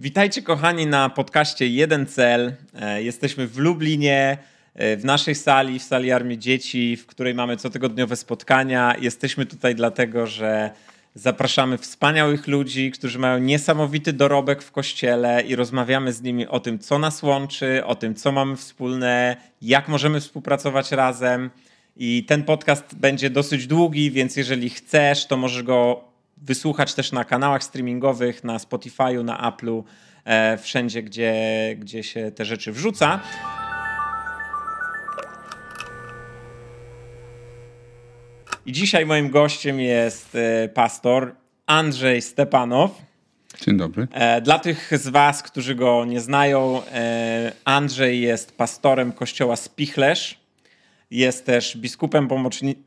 Witajcie kochani na podcaście Jeden Cel. E, jesteśmy w Lublinie, e, w naszej sali, w sali Armii Dzieci, w której mamy cotygodniowe spotkania. Jesteśmy tutaj dlatego, że zapraszamy wspaniałych ludzi, którzy mają niesamowity dorobek w kościele i rozmawiamy z nimi o tym, co nas łączy, o tym, co mamy wspólne, jak możemy współpracować razem. I ten podcast będzie dosyć długi, więc jeżeli chcesz, to możesz go wysłuchać też na kanałach streamingowych, na Spotify'u, na Apple'u, e, wszędzie, gdzie, gdzie się te rzeczy wrzuca. I dzisiaj moim gościem jest e, pastor Andrzej Stepanow. Dzień dobry. E, dla tych z Was, którzy go nie znają, e, Andrzej jest pastorem kościoła Spichlerz. Jest też biskupem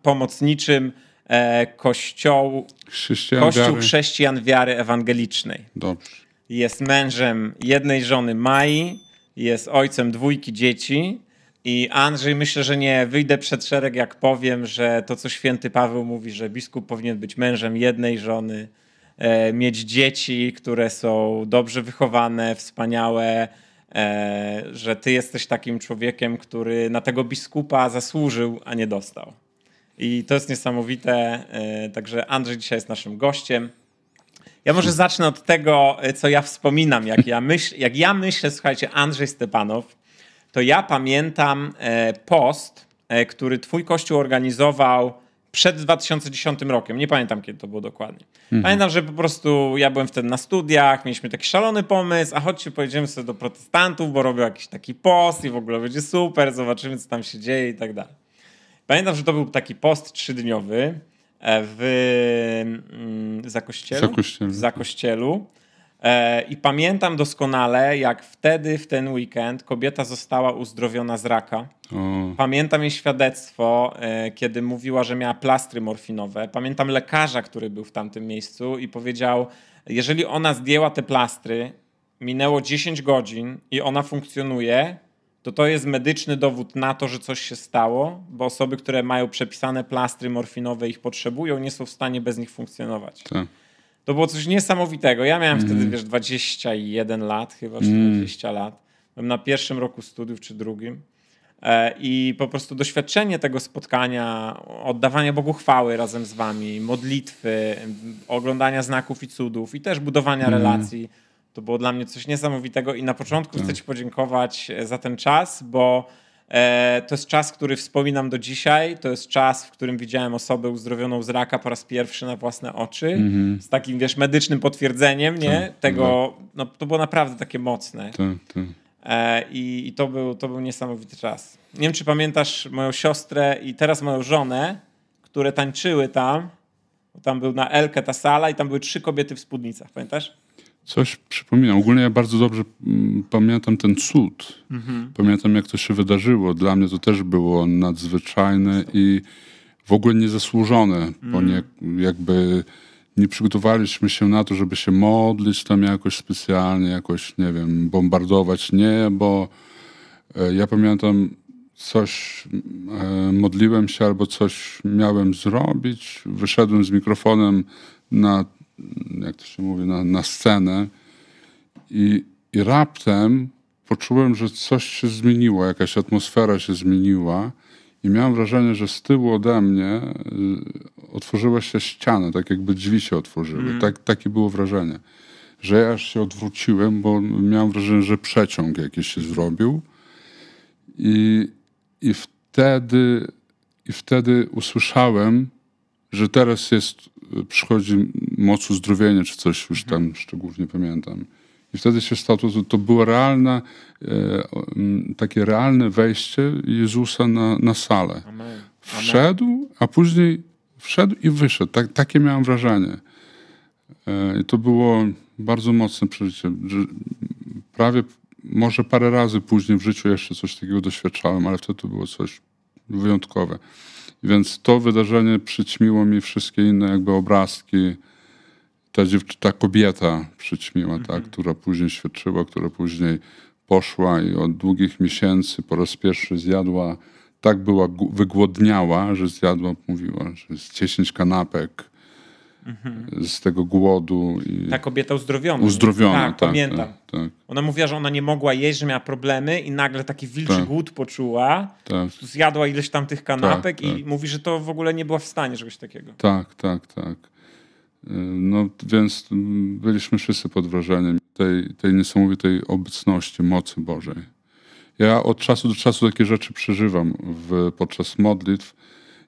pomocniczym E, kościoł, chrześcijan kościół wiary. chrześcijan wiary ewangelicznej. Dobrze. Jest mężem jednej żony Mai, jest ojcem dwójki dzieci. I Andrzej, myślę, że nie wyjdę przed szereg, jak powiem, że to, co święty Paweł mówi, że biskup powinien być mężem jednej żony, e, mieć dzieci, które są dobrze wychowane, wspaniałe, e, że ty jesteś takim człowiekiem, który na tego biskupa zasłużył, a nie dostał. I to jest niesamowite. E, także Andrzej dzisiaj jest naszym gościem. Ja może zacznę od tego, e, co ja wspominam. Jak ja, myśl, jak ja myślę, słuchajcie, Andrzej Stepanow, to ja pamiętam e, post, który Twój Kościół organizował przed 2010 rokiem. Nie pamiętam, kiedy to było dokładnie. Mhm. Pamiętam, że po prostu ja byłem wtedy na studiach, mieliśmy taki szalony pomysł, a chodźcie, pojedziemy sobie do protestantów, bo robią jakiś taki post i w ogóle będzie super, zobaczymy, co tam się dzieje i tak dalej. Pamiętam, że to był taki post trzydniowy e, w mm, Zakościelu. Zakościelu. Zakościelu. E, I pamiętam doskonale, jak wtedy, w ten weekend, kobieta została uzdrowiona z raka. O. Pamiętam jej świadectwo, e, kiedy mówiła, że miała plastry morfinowe. Pamiętam lekarza, który był w tamtym miejscu i powiedział, jeżeli ona zdjęła te plastry, minęło 10 godzin i ona funkcjonuje, to to jest medyczny dowód na to, że coś się stało, bo osoby, które mają przepisane plastry morfinowe, ich potrzebują, nie są w stanie bez nich funkcjonować. Tak. To było coś niesamowitego. Ja miałem mm. wtedy, mhm. wiesz, 21 lat, chyba czy mm. lat. Byłem na pierwszym roku studiów czy drugim. E, I po prostu doświadczenie tego spotkania, oddawania Bogu chwały razem z wami, modlitwy, oglądania znaków i cudów i też budowania mm. relacji to było dla mnie coś niesamowitego i na początku chcę tak. Ci podziękować e, za ten czas, bo e, to jest czas, który wspominam do dzisiaj. To jest czas, w którym widziałem osobę uzdrowioną z raka po raz pierwszy na własne oczy. Mm -hmm. Z takim, wiesz, medycznym potwierdzeniem, nie? To, tak, Tego, tak. no, to było naprawdę takie mocne. To, to. E, I, I, to, był, to był niesamowity czas. Nie wiem, czy pamiętasz moją siostrę i teraz moją żonę, które tańczyły tam. Tam był na Elkę ta sala i tam były trzy kobiety w spódnicach, pamiętasz? Coś przypominam. Ogólnie ja bardzo dobrze mm, pamiętam ten cud. Mhm. Pamiętam, jak to się wydarzyło. Dla mnie to też było nadzwyczajne i w ogóle niezasłużone, bo mhm. nie, jakby nie przygotowaliśmy się na to, żeby się modlić tam jakoś specjalnie, jakoś, nie wiem, bombardować niebo. E, ja pamiętam, coś e, modliłem się albo coś miałem zrobić. Wyszedłem z mikrofonem na Mm, jak to się mówi, na, na scenę i, i raptem poczułem, że coś się zmieniło, jakaś atmosfera się zmieniła i miałem wrażenie, że z tyłu ode mnie y, otworzyła się ściana, tak jakby drzwi się otworzyły. Mm. Tak, takie było wrażenie. Że ja się odwróciłem, bo miałem wrażenie, że przeciąg jakiś się zrobił i, i wtedy i wtedy usłyszałem, że teraz jest przychodzi moc uzdrowienia czy coś, już tam szczególnie pamiętam. I wtedy się stało, to, to było realne, e, takie realne wejście Jezusa na, na salę. Wszedł, a później wszedł i wyszedł. Tak, takie miałem wrażenie. E, I to było bardzo mocne przeżycie. Prawie może parę razy później w życiu jeszcze coś takiego doświadczałem, ale wtedy to było coś wyjątkowe. Więc to wydarzenie przyćmiło mi wszystkie inne jakby obrazki. Ta, ta kobieta przyćmiła, mhm. ta, która później świadczyła, która później poszła i od długich miesięcy po raz pierwszy zjadła, tak była wygłodniała, że zjadła, mówiła, że jest 10 kanapek Mhm. z tego głodu. I... Ta kobieta uzdrowiona. Uzdrowiona, tak, tak pamiętam. Tak, tak. Ona mówiła, że ona nie mogła jeść, że miała problemy i nagle taki wilczy tak. głód poczuła. Tak. Zjadła ileś tam tych kanapek tak, i mówi, że to w ogóle nie była w stanie czegoś takiego. Tak, tak, tak. Y, no więc byliśmy wszyscy pod wrażeniem tej, tej niesamowitej obecności, mocy Bożej. Ja od czasu do czasu takie rzeczy przeżywam w, podczas modlitw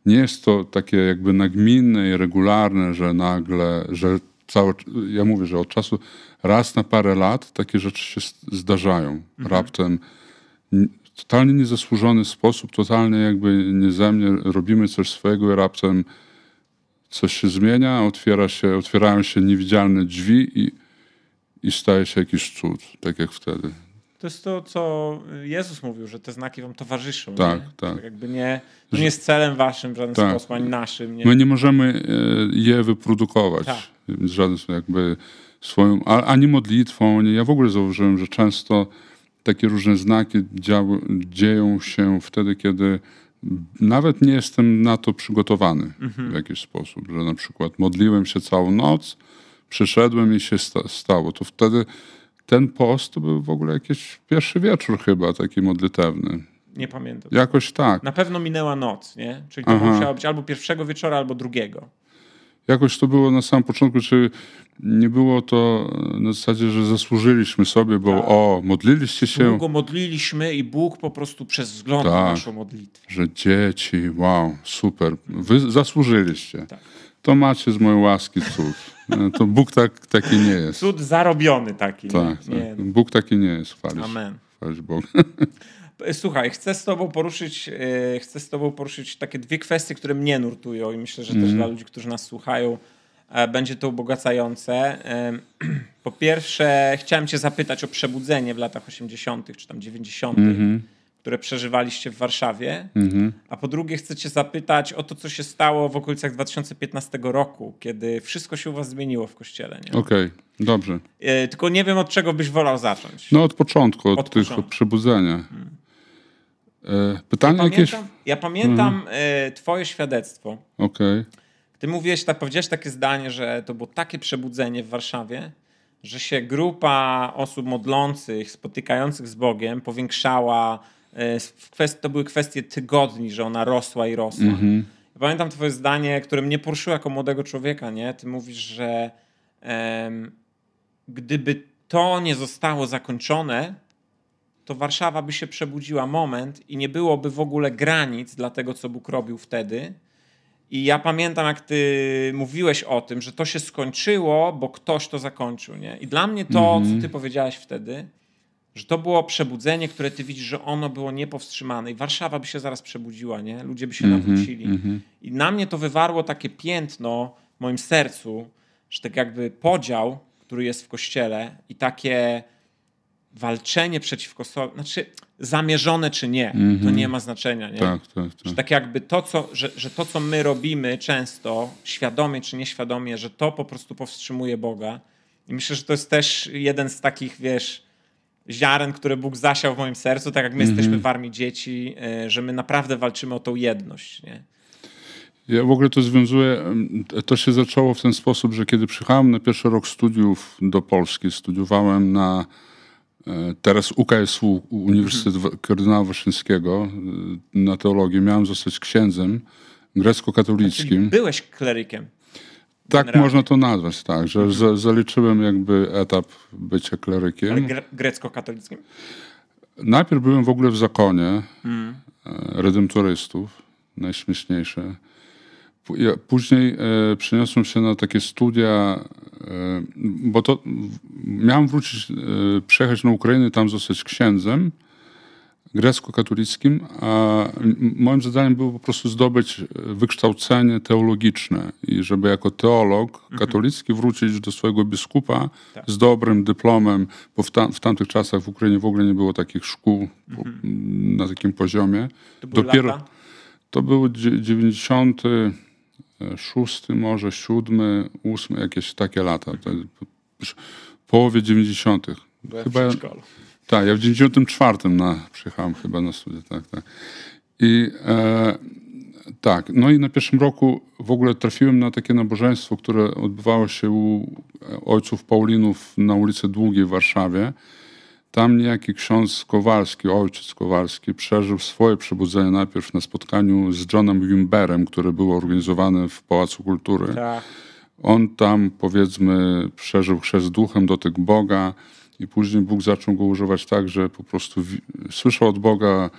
nie jest to takie jakby nagminne i regularne, że nagle, że cały, ja mówię, że od czasu raz na parę lat takie rzeczy się zdarzają. Mhm. Raptem totalnie niezasłużony sposób, totalnie jakby nie ze mnie, robimy coś swojego i raptem coś się zmienia, otwiera się, otwierają się niewidzialne drzwi i, i staje się jakiś cud, tak jak wtedy to jest to, co Jezus mówił, że te znaki wam towarzyszą. Tak, nie? tak. To tak. jakby nie, to nie jest celem waszym w żaden tak. sposób, ani naszym. Nie? My nie możemy e, je wyprodukować tak. w żaden sposób, jakby swoją, ani modlitwą. Ani, ja w ogóle zauważyłem, że często takie różne znaki dział, dzieją się wtedy, kiedy nawet nie jestem na to przygotowany mhm. w jakiś sposób, że na przykład modliłem się całą noc, przyszedłem i się sta stało. To wtedy ten post to był w ogóle jakiś pierwszy wieczór chyba, taki modlitewny. Nie pamiętam. Jakoś tak. Na pewno minęła noc, nie? Czyli to musiało być albo pierwszego wieczora, albo drugiego. Jakoś to było na samym początku, czy nie było to na zasadzie, że zasłużyliśmy sobie, bo tak. o, modliliście się. Długo modliliśmy i Bóg po prostu przez wzgląd tak, na naszą modlitwę. Że dzieci, wow, super, wy zasłużyliście. Tak. To macie z mojej łaski cud. No to Bóg tak, taki nie jest. Cud zarobiony taki. Tak, tak, nie, tak. No. Nie. Bóg taki nie jest. Chwalisz, Amen. Chwalisz Bóg. Słuchaj, chcę z tobą poruszyć, e, chcę z tobą poruszyć takie dwie kwestie, które mnie nurtują i myślę, że też mhm. dla ludzi, którzy nas słuchają, e, będzie to ubogacające. E, po pierwsze, chciałem cię zapytać o przebudzenie w latach 80. czy tam 90. Mm -hmm które przeżywaliście w Warszawie, mhm. a po drugie chcę cię zapytać o to, co się stało w okolicach 2015 roku, kiedy wszystko się u was zmieniło w kościele. Okej, okay, dobrze. E, tylko nie wiem, od czego byś wolał zacząć. No od początku, od, od tych początku. przebudzenia. Hmm. E, pytanie ja jakieś? Pamiętam, ja pamiętam mhm. E, twoje świadectwo. Okej. Okay. Ty mówiłeś, tak, powiedziałeś takie zdanie, że to było takie przebudzenie w Warszawie, że się grupa osób modlących, spotykających z Bogiem powiększała E, Kwest, to były kwestie tygodni, że ona rosła i rosła. Mhm. Pamiętam twoje zdanie, które mnie poruszyło jako młodego człowieka, nie? Ty mówisz, że gdyby to nie zostało zakończone, to Warszawa by się przebudziła moment i nie byłoby w ogóle granic dla tego, co Bóg robił wtedy. I ja pamiętam, jak ty mówiłeś o tym, że to się skończyło, bo ktoś to zakończył. Nie? I dla mnie to, mm -hmm. co ty mhm. powiedziałeś wtedy, że to było przebudzenie, które ty widzisz, że ono było niepowstrzymane i Warszawa by się zaraz przebudziła, nie? Ludzie by się mm -hmm, nawrócili. Mm -hmm. I na mnie to wywarło takie piętno w moim sercu, że tak jakby podział, który jest w kościele i takie walczenie przeciwko sobie, znaczy zamierzone czy nie, mm -hmm. to mhm. nie ma znaczenia. Nie? Tak, tak, tak. Że tak jakby to, co, że, że to, co my robimy często, świadomie czy nieświadomie, że to po prostu powstrzymuje Boga. I myślę, że to jest też jeden z takich, wiesz, ziaren, które Bóg zasiał w moim sercu, tak jak my jesteśmy mhm. w armii dzieci, e, że my naprawdę walczymy o tą jedność. Nie? Ja w ogóle to związuję, to się zaczęło w ten sposób, że kiedy przyjechałem na pierwszy rok studiów do Polski, studiowałem na e, teraz UKSW, Uniwersytet mm Kardynała Waszyńskiego e, na teologię, miałem zostać księdzem grecko-katolickim. Czyli byłeś klerykiem. Tak generalnie. można to nazwać, tak, że z, zaliczyłem jakby etap bycia klerykiem. Ale gre grecko-katolickim? Najpierw byłem w ogóle w zakonie mm. E, redemptorystów, najśmieszniejsze. Później e, przeniosłem się na takie studia, e, bo to miałem wrócić, e, przejechać na Ukrainę i tam zostać księdzem, grecko-katolickim, a moim zadaniem było po prostu zdobyć e, wykształcenie teologiczne i żeby jako teolog mhm. katolicki wrócić do swojego biskupa tak. z dobrym dyplomem, bo w, tam, w, tamtych czasach w Ukrainie w ogóle nie było takich szkół mhm. na takim poziomie. To Dopiero lata? to był 96, e, może 7, 8, jakieś takie lata. W Połowie 90. Byłem Chyba, w tak, ja w 94 na, przyjechałem chyba na studia, tak, tak. I e, tak, no i na pierwszym roku w ogóle trafiłem na takie nabożeństwo, które odbywało się u e, ojców Paulinów na ulicy Długiej w Warszawie. Tam niejaki ksiądz Kowalski, ojciec Kowalski, przeżył swoje przebudzenie najpierw na spotkaniu z Johnem Wimberem, które było organizowane w Pałacu Kultury. Tak. On tam, powiedzmy, przeżył chrzest duchem, dotyk Boga, i później Bóg zaczął go używać tak, że po prostu słyszał od Boga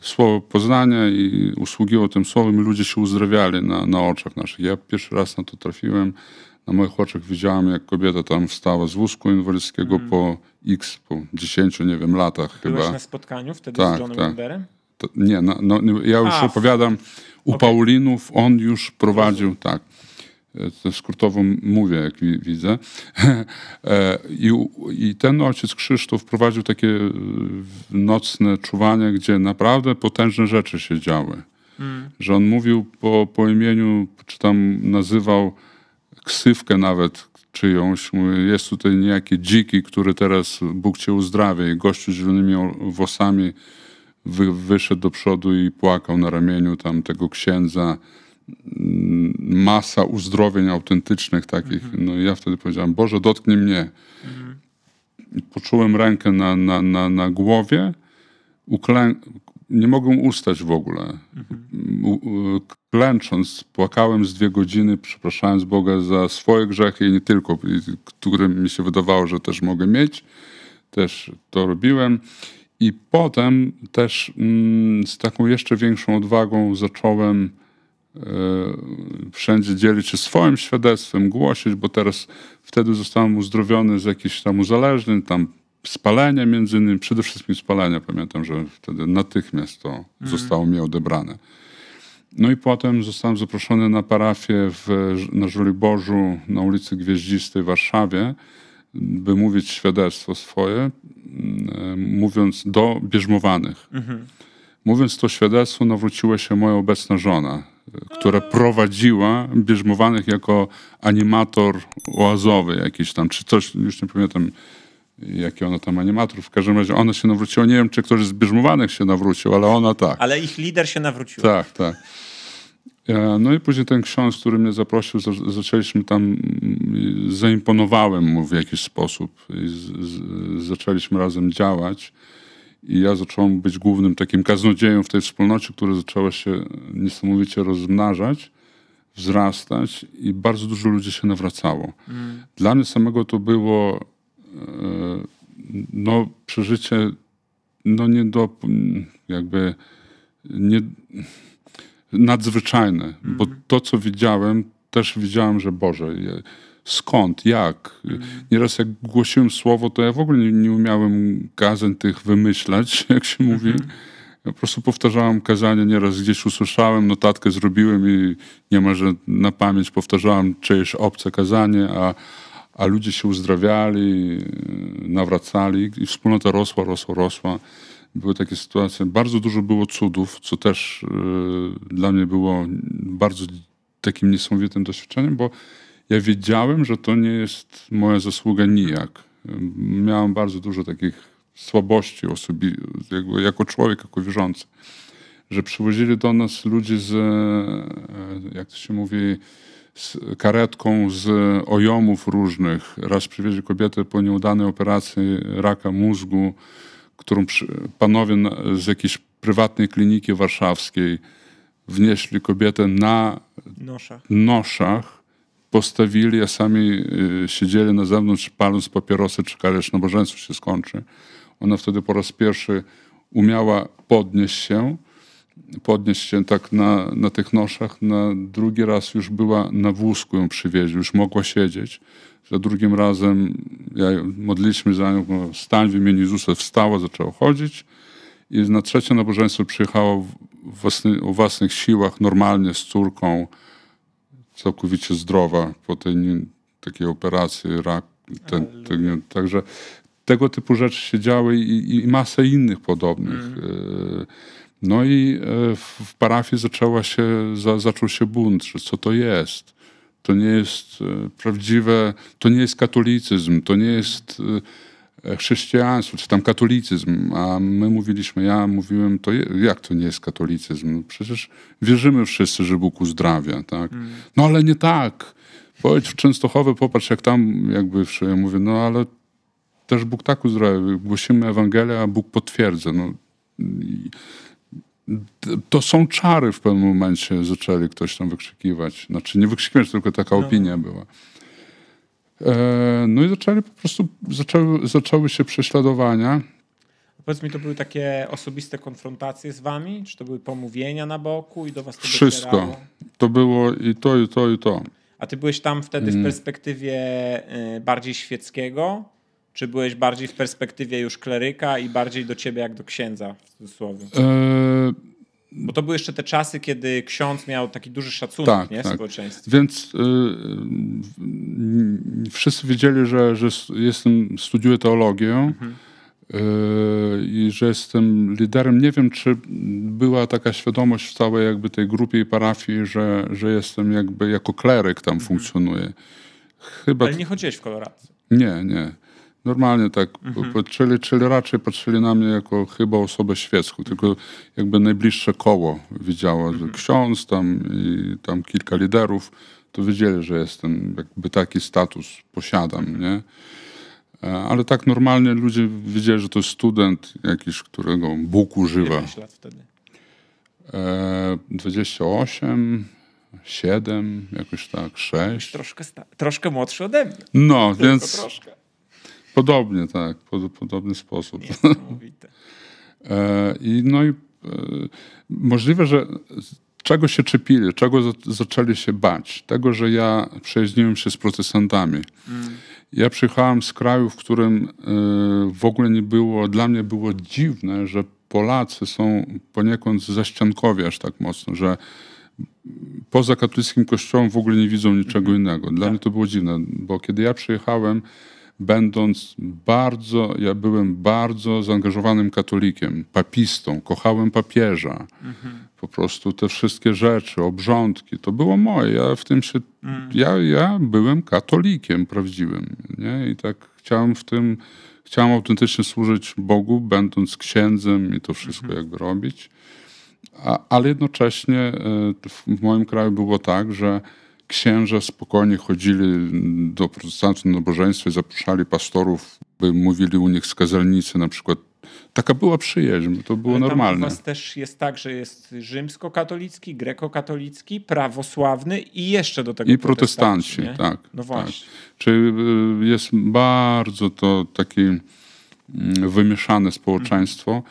słowo poznania i usługiwał tym słowem i ludzie się uzdrawiali na, na oczach naszych. Ja pierwszy raz na to trafiłem, na moich oczach widziałem, jak kobieta tam wstała z wózku inwalidzkiego mm. po x, po 10, nie wiem, latach Byłeś chyba. na spotkaniu wtedy tak, z Johnem tak. nie, no, no, ja już A, opowiadam, u okay. Paulinów on już prowadził, Rozumiem. tak to skrótowo mówię, jak widzę. E, I, I ten ojciec Krzysztof prowadził takie e, nocne czuwanie, gdzie naprawdę potężne rzeczy się działy. Mm. Że on mówił po, po imieniu, czy tam nazywał ksywkę nawet czyjąś. Mówi, jest tutaj niejaki dziki, który teraz Bóg cię uzdrawia i gościu z zielonymi włosami wy, wyszedł do przodu i płakał na ramieniu tam tego księdza masa uzdrowień autentycznych takich. Mhm. No i ja wtedy powiedziałem, Boże, dotknij mnie. Mhm. Poczułem rękę na, na, na, na głowie, nie mogłem ustać w ogóle. Mhm. klęcząc, płakałem z dwie godziny, przepraszając Boga za swoje grzechy i nie tylko, które mi się wydawało, że też mogę mieć. Też to robiłem. I potem też mm, z taką jeszcze większą odwagą zacząłem E, wszędzie dzielić się swoim świadectwem, głosić, bo teraz wtedy zostałem uzdrowiony z jakichś tam uzależnień, tam spalenia między innymi, przede wszystkim spalenia. Pamiętam, że wtedy natychmiast to mhm. zostało mi odebrane. No i potem zostałem zaproszony na parafię w, na Żoliborzu na ulicy Gwieździstej w Warszawie, by mówić świadectwo swoje, e, mówiąc do bierzmowanych. Mhm. Mówiąc to świadectwo, nawróciła się moja obecna żona która prowadziła bierzmowanych jako animator oazowy jakiś tam, czy coś, już nie pamiętam, jakie ona tam animatorów. W każdym razie ona się nawróciła. Nie wiem, czy ktoś z bierzmowanych się nawrócił, ale ona tak. Ale ich lider się nawrócił. Tak, tak. E, no i później ten ksiądz, który mnie zaprosił, zaczęliśmy tam, zaimponowałem mu w jakiś sposób i z, z, zaczęliśmy razem działać. I ja zacząłem być głównym takim kaznodzieją w tej wspólnocie, która zaczęła się niesamowicie rozmnażać, wzrastać i bardzo dużo ludzi się nawracało. Mm. Dla mnie samego to było e, no, przeżycie no nie do jakby nie, nadzwyczajne, mm. bo to, co widziałem, też widziałem, że Boże, skąd, jak. Mm. Nieraz jak głosiłem słowo, to ja w ogóle nie, nie umiałem kazań tych wymyślać, jak się mówi. Mhm. Ja po prostu powtarzałem kazanie, nieraz gdzieś usłyszałem, notatkę zrobiłem i niemalże na pamięć powtarzałem czyjeś obce kazanie, a, a ludzie się uzdrawiali, e, nawracali i wspólnota rosła, rosła, rosła. Były takie sytuacje. Bardzo dużo było cudów, co też e, dla mnie było bardzo takim niesamowitym doświadczeniem, bo ja wiedziałem, że to nie jest moja zasługa nijak. Miałem bardzo dużo takich słabości osobi jako, jako człowiek, jako wierzący. Że przywozili do nas ludzi z, e, jak to się mówi, z karetką z ojomów różnych. Raz przywieźli kobietę po nieudanej operacji raka mózgu, którą panowie z jakiejś prywatnej kliniki warszawskiej wnieśli kobietę na noszach, noszach postawili, a sami y, siedzieli na zewnątrz, paląc papierosy, czekali, aż nabożeństwo się skończy. Ona wtedy po raz pierwszy umiała podnieść się, podnieść się tak na, na tych noszach. Na drugi raz już była na wózku, ją przywieźli, już mogła siedzieć. Za drugim razem ja, modliliśmy za nią, wstań, stań w imieniu Jezusa, wstała, zaczęła chodzić. I na trzecie nabożeństwo przyjechała własny, w własnych siłach, normalnie z córką, całkowicie zdrowa po tej nie, takiej operacji rak. Ten, ten, także tego typu rzeczy się działy i, i masę innych podobnych. Mm. No i e, w parafii zaczęła się, za, zaczął się bunt, że co to jest. To nie jest e, prawdziwe, to nie jest katolicyzm, to nie jest E, chrześcijaństwo, czy tam katolicyzm, a my mówiliśmy, ja mówiłem, to jak to nie jest katolicyzm? Przecież wierzymy wszyscy, że Bóg uzdrawia, tak? Mm. No ale nie tak. Pojedź w Częstochowę, popatrz jak tam, jakby wszyscy, Ja mówię, no ale też Bóg tak uzdrawia. Głosimy Ewangelię, a Bóg potwierdza. No, to są czary w pewnym momencie, zaczęli ktoś tam wykrzykiwać. Znaczy nie wykrzykiwać, tylko taka no. opinia była. E, no i zaczęli po prostu, zaczęły, zaczęły się prześladowania. Powiedz mi, to były takie osobiste konfrontacje z wami? Czy to były pomówienia na boku i do was to Wszystko. Docierało? To było i to, i to, i to. A ty byłeś tam wtedy w mm. perspektywie e, bardziej świeckiego? Czy byłeś bardziej w perspektywie już kleryka i bardziej do ciebie jak do księdza w cudzysłowie? E, bo to były jeszcze te czasy, kiedy ksiądz miał taki duży szacunek tak, nie, tak. społeczeństwie. Więc y, y wszyscy wiedzieli, że, że jestem, studiuję teologię. Mhm y, i że jestem liderem. Nie wiem, czy była taka świadomość w całej jakby tej grupie i parafii, że, że jestem jakby jako kleryk tam mhm. funkcjonuję. Chyba... Ale nie chodziłeś w koloradce. Nie, nie normalnie tak mhm. patrzyli, czyli raczej patrzyli na mnie jako chyba osobę świecką, tylko jakby najbliższe koło widziało, mhm. ksiądz tam i tam kilka liderów, to wiedzieli, że jestem, jakby taki status posiadam, nie? E, ale tak normalnie ludzie wiedzieli, że to student jakiś, którego Bóg używa. Ile lat wtedy? E, 28, 7, jakoś tak, 6. Troszkę, troszkę młodszy ode mnie. No, Tylko więc troszkę. Podobnie, tak, pod, podobny sposób. E, I no i e, możliwe, że czego się czepili, czego zaczęli się bać? Tego, że ja przejeździłem się z protestantami. Mm. Ja przyjechałem z kraju, w którym e, w ogóle nie było, dla mnie było dziwne, że Polacy są poniekąd zaściankowi aż tak mocno, że poza katolickim kościołem w ogóle nie widzą niczego mm innego. Dla tak. mnie to było dziwne, bo kiedy ja przyjechałem, będąc bardzo, ja byłem bardzo zaangażowanym katolikiem, papistą, kochałem papieża. Mhm. Po prostu te wszystkie rzeczy, obrządki, to było moje. Ja w tym się, mhm. ja, ja byłem katolikiem prawdziwym. Nie? I tak chciałem w tym, chciałem autentycznie służyć Bogu, będąc księdzem i to wszystko mhm. jakby robić. A, ale jednocześnie e, w moim kraju było tak, że księża spokojnie chodzili do protestanckiego nabożeństwa i zapraszali pastorów, by mówili u nich z kazelnicy na przykład. Taka była przyjaźń, to było tam normalne. Tam u was też jest tak, że jest rzymskokatolicki, grekokatolicki, prawosławny i jeszcze do tego I protestanci, tak. No tak. właśnie. Tak. Czyli y, jest bardzo to takie mm, wymieszane społeczeństwo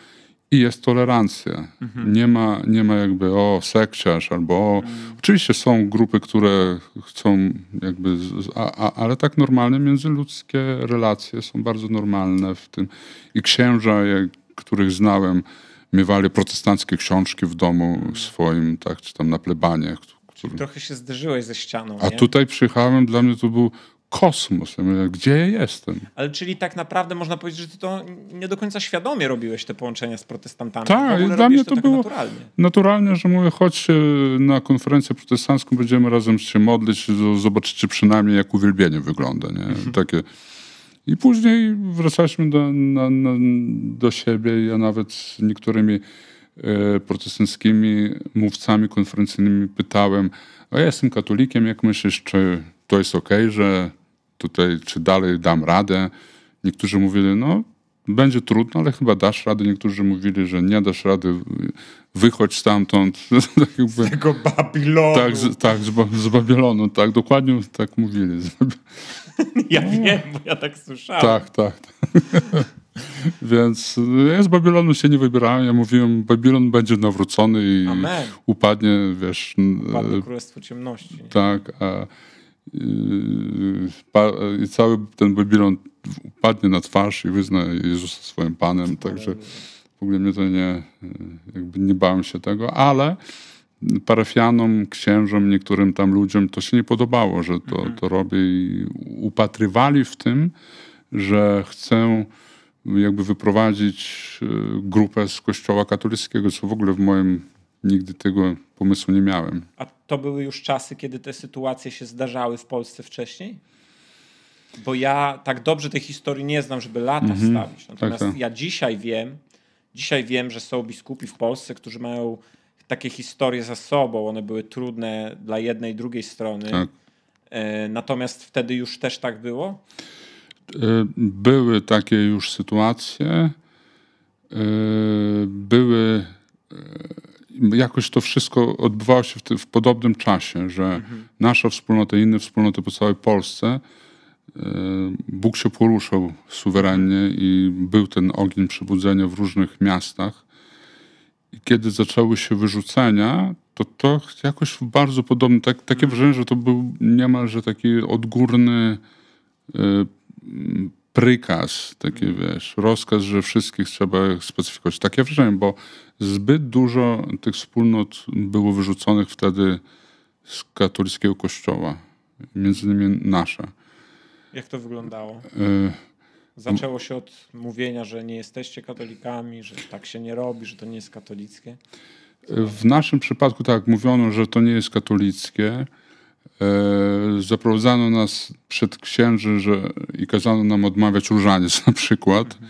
i jest tolerancja. Mhm. Nie, ma, nie ma jakby o sekciarz albo o... Mhm. Oczywiście są grupy, które chcą jakby... Z, a, a, ale tak normalne międzyludzkie relacje są bardzo normalne w tym. I księża, jak, których znałem, miewali protestanckie książki w domu mhm. swoim, tak, czy tam na plebanie. Który... Trochę się zderzyłeś ze ścianą. A nie? tutaj przyjechałem, dla mnie to był kosmos. Gdzie ja jestem? Ale czyli tak naprawdę można powiedzieć, że ty to nie do końca świadomie robiłeś te połączenia z protestantami. Tak, i dla mnie to, to tak było naturalnie. naturalnie, że mówię, chodź na konferencję protestancką, będziemy razem się modlić, zobaczycie przynajmniej jak uwielbienie wygląda. Nie? Mhm. Takie... I później wracaliśmy do, na, na, do siebie. Ja nawet z niektórymi e, protestanckimi mówcami konferencyjnymi pytałem, a ja jestem katolikiem, jak myślisz, czy to jest ok, że tutaj, czy dalej dam radę. Niektórzy mówili, no będzie trudno, ale chyba dasz radę. Niektórzy mówili, że nie dasz rady, wychodź stamtąd. Tak z tego Babilonu. Tak, z, tak, z, z Babilonu, tak, dokładnie tak mówili. Ja wiem, bo ja tak słyszałem. Tak, tak. Więc ja z Babilonu się nie wybierałem. Ja mówiłem, Babilon będzie nawrócony i Amen. upadnie, wiesz... Upadnie Królestwo Ciemności. Tak, a Yy, i cały ten Babilon padnie na twarz i wyzna Jezusa swoim Panem, także w ogóle mnie to nie, jakby nie bałem się tego, ale parafianom, księżom, niektórym tam ludziom to się nie podobało, że to, mhm. to robię i upatrywali w tym, że chcę jakby wyprowadzić yy, grupę z kościoła katolickiego, co w ogóle w moim nigdy tego pomysłu nie miałem. A to były już czasy, kiedy te sytuacje się zdarzały w Polsce wcześniej? Bo ja tak dobrze tej historii nie znam, żeby lata mhm, wstawić. Tak, natomiast tak, tak. ja dzisiaj wiem, dzisiaj wiem, że są biskupi w Polsce, którzy mają takie historie za sobą. One były trudne dla jednej i drugiej strony. Tak. E, natomiast wtedy już też tak było? E, były takie już sytuacje. E, były jakoś to wszystko odbywało się w, te, w podobnym czasie, że mhm. nasza wspólnota i inne wspólnoty po całej Polsce e, Bóg się poruszał suwerennie i był ten ogień przebudzenia w różnych miastach. I kiedy zaczęły się wyrzucenia, to to jakoś bardzo podobne, tak, takie mhm. wrażenie, że to był niemalże taki odgórny e, prykaz, taki mhm. wiesz, rozkaz, że wszystkich trzeba specyfikować. Takie wrażenie, bo Zbyt dużo tych wspólnot było wyrzuconych wtedy z katolickiego kościoła, między innymi nasza. Jak to wyglądało? E, Zaczęło się od mówienia, że nie jesteście katolikami, że tak się nie robi, że to nie jest katolickie? W naszym przypadku tak mówiono, że to nie jest katolickie. E, zaprowadzano nas przed księży że, i kazano nam odmawiać różaniec na przykład. Mhm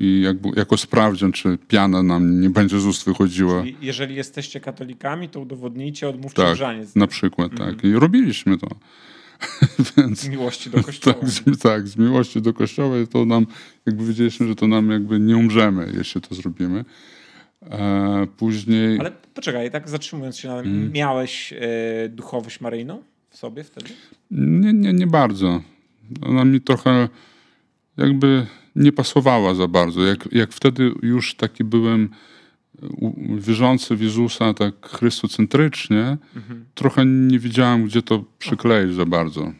i, jakby, jako sprawdzian, czy piana nam nie będzie z ust wychodziła. Czyli jeżeli jesteście katolikami, to udowodnijcie odmówcie tak, grzaniec. na przykład, mm. tak. Mhm. I robiliśmy to. Więc, z miłości do tak, kościoła. Tak z, tak, z miłości do kościoła to nam, jakby wiedzieliśmy, że to nam jakby nie umrzemy, jeśli to zrobimy. E, później... Ale poczekaj, tak zatrzymując się na mm. miałeś e, duchowość maryjną w sobie wtedy? Nie, nie, nie bardzo. Ona mi trochę jakby nie pasowała za bardzo. Jak, jak wtedy już taki byłem wierzący w Jezusa tak chrystocentrycznie, mhm. trochę nie wiedziałem, gdzie to przykleić za bardzo.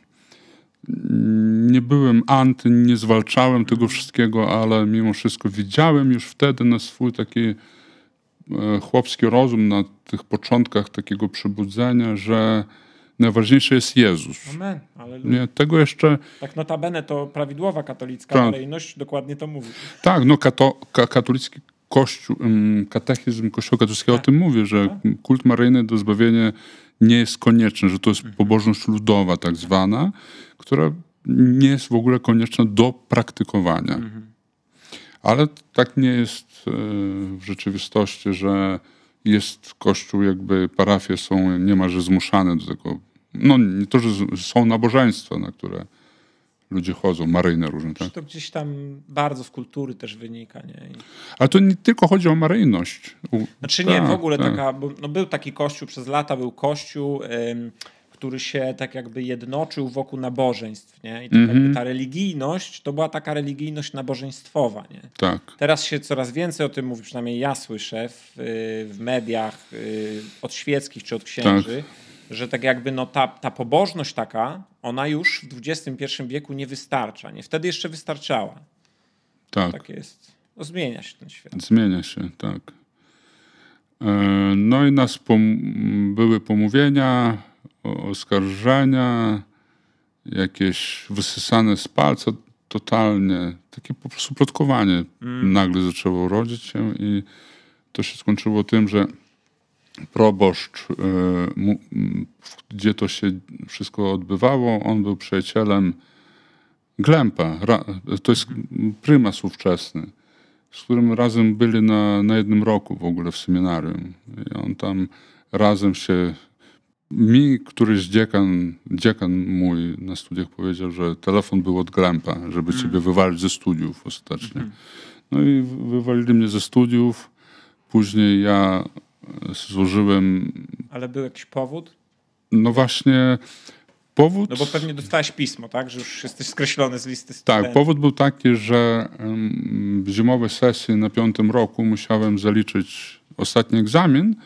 Nie byłem anty, nie zwalczałem tego mhm. wszystkiego, ale mimo wszystko widziałem już wtedy na swój taki e, chłopski rozum, na tych początkach takiego przebudzenia, że najważniejszy jest Jezus. Amen. Nie, tego jeszcze... Tak notabene to prawidłowa katolicka Ta... kolejność dokładnie to mówi. Tak, no kato, ka, katolicki kościół, katechizm kościoła katolickiego tak. o tym mówi, że kult maryjny do zbawienia nie jest konieczny, że to jest mhm. pobożność ludowa tak zwana, która nie jest w ogóle konieczna do praktykowania. Mhm. Ale tak nie jest e, w rzeczywistości, że jest kościół, jakby parafie są niemalże zmuszane do tego no niektórzy są nabożeństwa, na które ludzie chodzą, maryjne różne. Tak? To gdzieś tam bardzo z kultury też wynika. Nie? I... Ale to nie tylko chodzi o maryjność. U... Znaczy nie, w tak, ogóle tak. taka, bo, no był taki kościół, przez lata był kościół, ym, który się tak jakby jednoczył wokół nabożeństw. Nie? I tak mm -hmm. ta religijność to była taka religijność nabożeństwowa. Nie? Tak. Teraz się coraz więcej o tym mówi, przynajmniej ja słyszę w, y, w mediach y, od świeckich czy od księży. Tak że tak jakby no ta, ta pobożność taka, ona już w XXI wieku nie wystarcza. Nie wtedy jeszcze wystarczała. Tak. Tak jest. No, zmienia się ten świat. Zmienia się, tak. E, no i nas pom- były pomówienia, oskarżenia, jakieś wysysane z palca totalnie, takie po prostu plotkowanie mm. nagle zaczęło rodzić się i to się skończyło tym, że proboszcz, e, gdzie to się wszystko odbywało, on był przyjacielem Glempa, to jest prymas ówczesny, z którym razem byli na, na jednym roku w ogóle w seminarium. I on tam razem się mi któryś dziekan, dziekan mój na studiach powiedział, że telefon był od Glempa, żeby mm. ciebie wywalić ze studiów ostatecznie. Mm -hmm. No i wywalili mnie ze studiów. Później ja Złożyłem. Ale był jakiś powód? No właśnie. Powód... No bo pewnie dostałeś pismo, tak? Że już jesteś skreślony z listy studentów. Tak, powód był taki, że w zimowej sesji na piątym roku musiałem zaliczyć ostatni egzamin.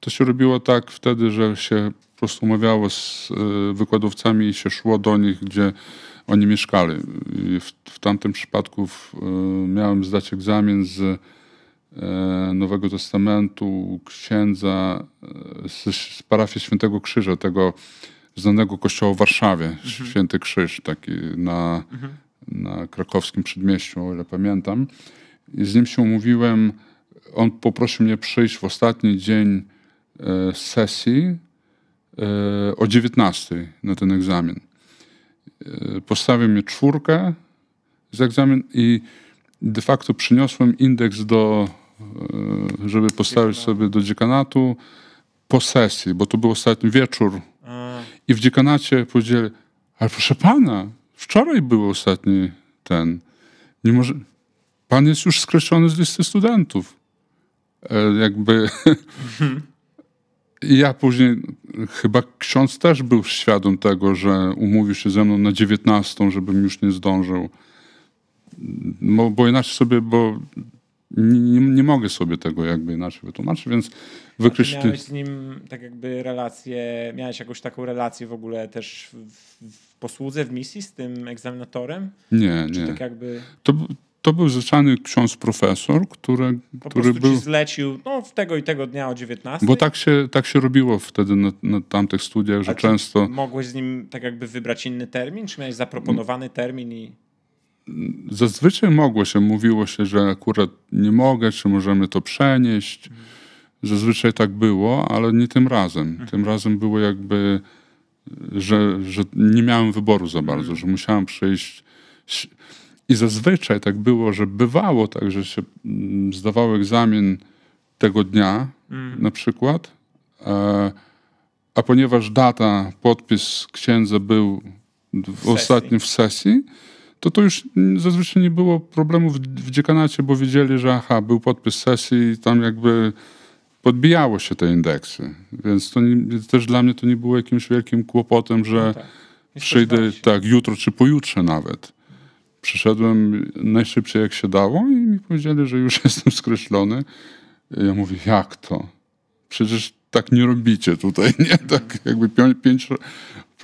To się robiło tak wtedy, że się po prostu umawiało z e, wykładowcami i się szło do nich, gdzie oni mieszkali. W, w tamtym przypadku w, e, miałem zdać egzamin z E, Nowego Testamentu księdza e, z, parafii Świętego Krzyża, tego znanego kościoła w Warszawie, mhm. Święty Krzyż, taki na, mhm. na krakowskim przedmieściu, o ile pamiętam. I z nim się umówiłem. On poprosił mnie przyjść w ostatni dzień e, sesji o 19 na ten egzamin. Postawił mi czwórkę z egzamin i de facto przyniosłem indeks do E, żeby postawić sobie do dziekanatu po sesji, bo to był ostatni wieczór. I w dziekanacie powiedzieli, ale proszę pana, wczoraj był ostatni ten. Nie może... Pan jest już skreślony z listy studentów. E, jakby... I ja później, chyba ksiądz też był świadom tego, że umówił się ze mną na 19, żebym już nie zdążył. No, bo inaczej sobie, bo nie, nie, mogę sobie tego jakby inaczej wytłumaczyć, więc wykreślić. Miałeś z nim tak jakby relację, miałeś jakąś taką relację w ogóle też w, w posłudze, w misji z tym egzaminatorem? Nie, Czy nie. Tak jakby... to, to był zwyczajny ksiądz profesor, który, po który był... zlecił no, w tego i tego dnia o 19. Bo tak się, tak się robiło wtedy na, na tamtych studiach, że często... Mogłeś z nim tak jakby wybrać inny termin? Czy miałeś zaproponowany termin i zazwyczaj mogło się, mówiło się, że akurat nie mogę, czy możemy to przenieść. Zazwyczaj tak było, ale nie tym razem. Mhm. Tym razem było jakby, że, że nie miałem wyboru za bardzo, mhm. że musiałem przyjść. I zazwyczaj tak było, że bywało tak, że się mm, zdawał egzamin tego dnia mhm. na przykład, a, e, a ponieważ data, podpis księdza był w, w ostatnim w sesji, to to już zazwyczaj nie było problemów w dziekanacie, bo wiedzieli, że aha, był podpis sesji i tam jakby podbijało się te indeksy. Więc to nie, też dla mnie to nie było jakimś wielkim kłopotem, że no tak. przyjdę tak jutro czy pojutrze nawet. Przyszedłem najszybciej jak się dało i mi powiedzieli, że już jestem skreślony. Ja mówię, jak to? Przecież tak nie robicie tutaj, nie? Tak jakby pięć,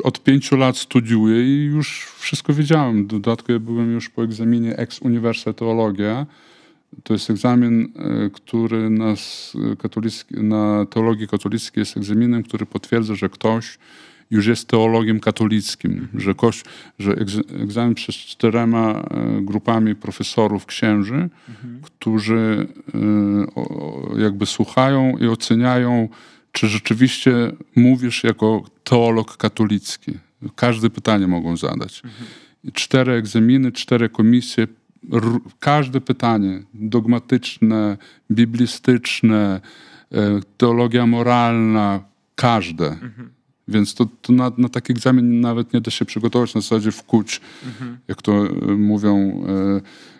od pięciu lat studiuję i już wszystko wiedziałem. W dodatku ja byłem już po egzaminie ex teologia To jest egzamin, e, który nas e, katolicki, na teologii katolickiej jest egzaminem, który potwierdza, że ktoś już jest teologiem katolickim, że, koś, że egzamin przez czterema e, grupami profesorów, księży, mhm. którzy jakby słuchają i oceniają czy rzeczywiście mówisz jako teolog katolicki? Każde pytanie mogą zadać. Mhm. Cztery egzaminy, cztery komisje, każde pytanie dogmatyczne, biblistyczne, e, teologia moralna, każde. Mhm. Więc to, to na, na, taki egzamin nawet nie da się przygotować na zasadzie wkuć, mhm. jak to e, mówią. E,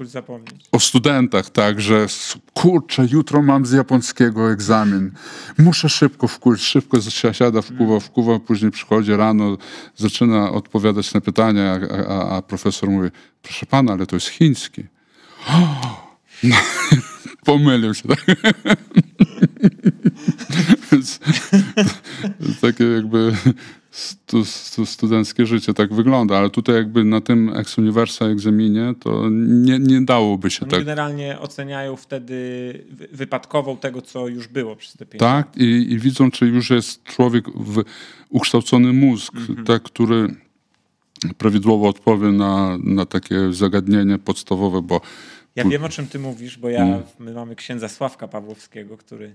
o zapomnieć. O studentach, tak, że kurczę, jutro mam z japońskiego egzamin, muszę szybko wkurć, szybko siada, wkuwa, wkuwa, później przychodzi rano, zaczyna odpowiadać na pytania, a, a, a profesor mówi, proszę pana, ale to jest chiński. Oh, pomylił się. Tak? Więc takie jakby stu, stu, studenckie życie tak wygląda, ale tutaj jakby na tym ex universa egzaminie to nie, nie dałoby się Oni tak. generalnie oceniają wtedy wypadkową tego, co już było przez te pięć Tak i, i widzą, czy już jest człowiek w ukształcony mózg, mhm. tak, który prawidłowo odpowie na, na takie zagadnienie podstawowe, bo... Ja wiem, o czym ty mówisz, bo ja, mm. my mamy księdza Sławka Pawłowskiego, który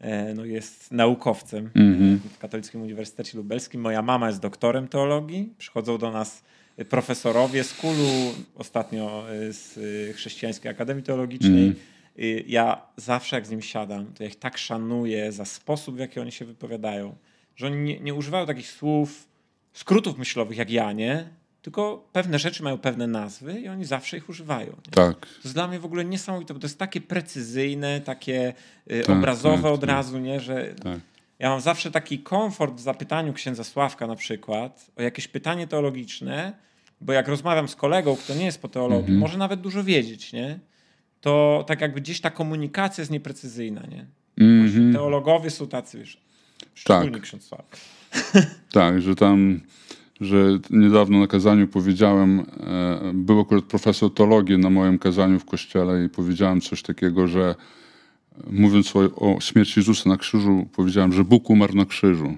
E, no, jest naukowcem mm-hmm. w Katolickim Uniwersytecie Lubelskim. Moja mama jest doktorem teologii. Przychodzą do nas e, profesorowie z KULU, ostatnio e, z Chrześcijańskiej Akademii Teologicznej. Mm-hmm. Ja zawsze jak z nim siadam, to ja ich tak szanuję za sposób, w jaki oni się wypowiadają, że oni nie, nie używają takich słów, skrótów myślowych jak ja, nie? Tylko pewne rzeczy mają pewne nazwy i oni zawsze ich używają. Nie? Tak. To jest dla mnie w ogóle niesamowite, bo to jest takie precyzyjne, takie y, tak, tak, obrazowe tak, od tak. razu, nie? że tak. ja mam zawsze taki komfort w zapytaniu księdza Sławka na przykład o jakieś pytanie teologiczne, bo jak rozmawiam z kolegą, kto nie jest po teologii, mhm. może nawet dużo wiedzieć, nie? to tak jakby gdzieś ta komunikacja jest nieprecyzyjna. Nie? Mhm. Teologowie są tacy, wiesz, szczególnie tak. ksiądz Sławka. Tak, że tam że niedawno na kazaniu powiedziałem, e, był akurat profesor teologii na moim kazaniu w kościele i powiedziałem coś takiego, że mówiąc o, o, śmierci Jezusa na krzyżu, powiedziałem, że Bóg umarł na krzyżu.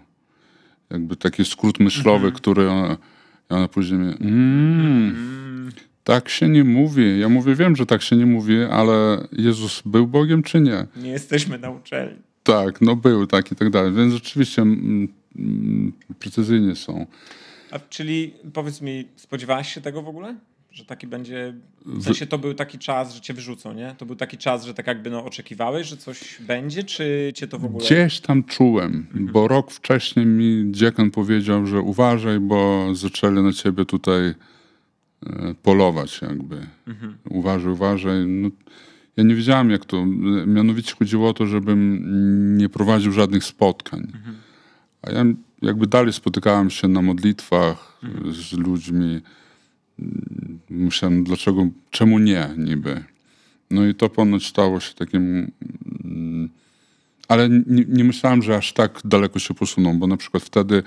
Jakby taki skrót myślowy, mhm. który ona, e, ona później mnie, mm, tak się nie mówi. Ja mówię, wiem, że tak się nie mówi, ale Jezus był Bogiem czy nie? Nie jesteśmy na uczelni. Tak, no był tak i tak dalej. Więc rzeczywiście m, mm, m, mm, precyzyjnie są. A czyli powiedz mi, spodziewałaś się tego w ogóle? Że taki będzie. W sensie to był taki czas, że cię wyrzucą, nie? To był taki czas, że tak jakby no, oczekiwałeś, że coś będzie, czy cię to w ogóle. Gdzieś tam czułem, mhm. bo rok wcześniej mi dziekan powiedział, że uważaj, bo zaczęli na ciebie tutaj e, polować, jakby. Mhm. Uważaj, uważaj. No, ja nie wiedziałem, jak to. Mianowicie chodziło o to, żebym nie prowadził żadnych spotkań. Mhm. A ja jakby dalej spotykałem się na modlitwach mhm. z ludźmi. Myślałem, dlaczego, czemu nie niby. No i to ponoć stało się takim... Mm, ale nie, nie myślałem, że aż tak daleko się posuną, bo na przykład wtedy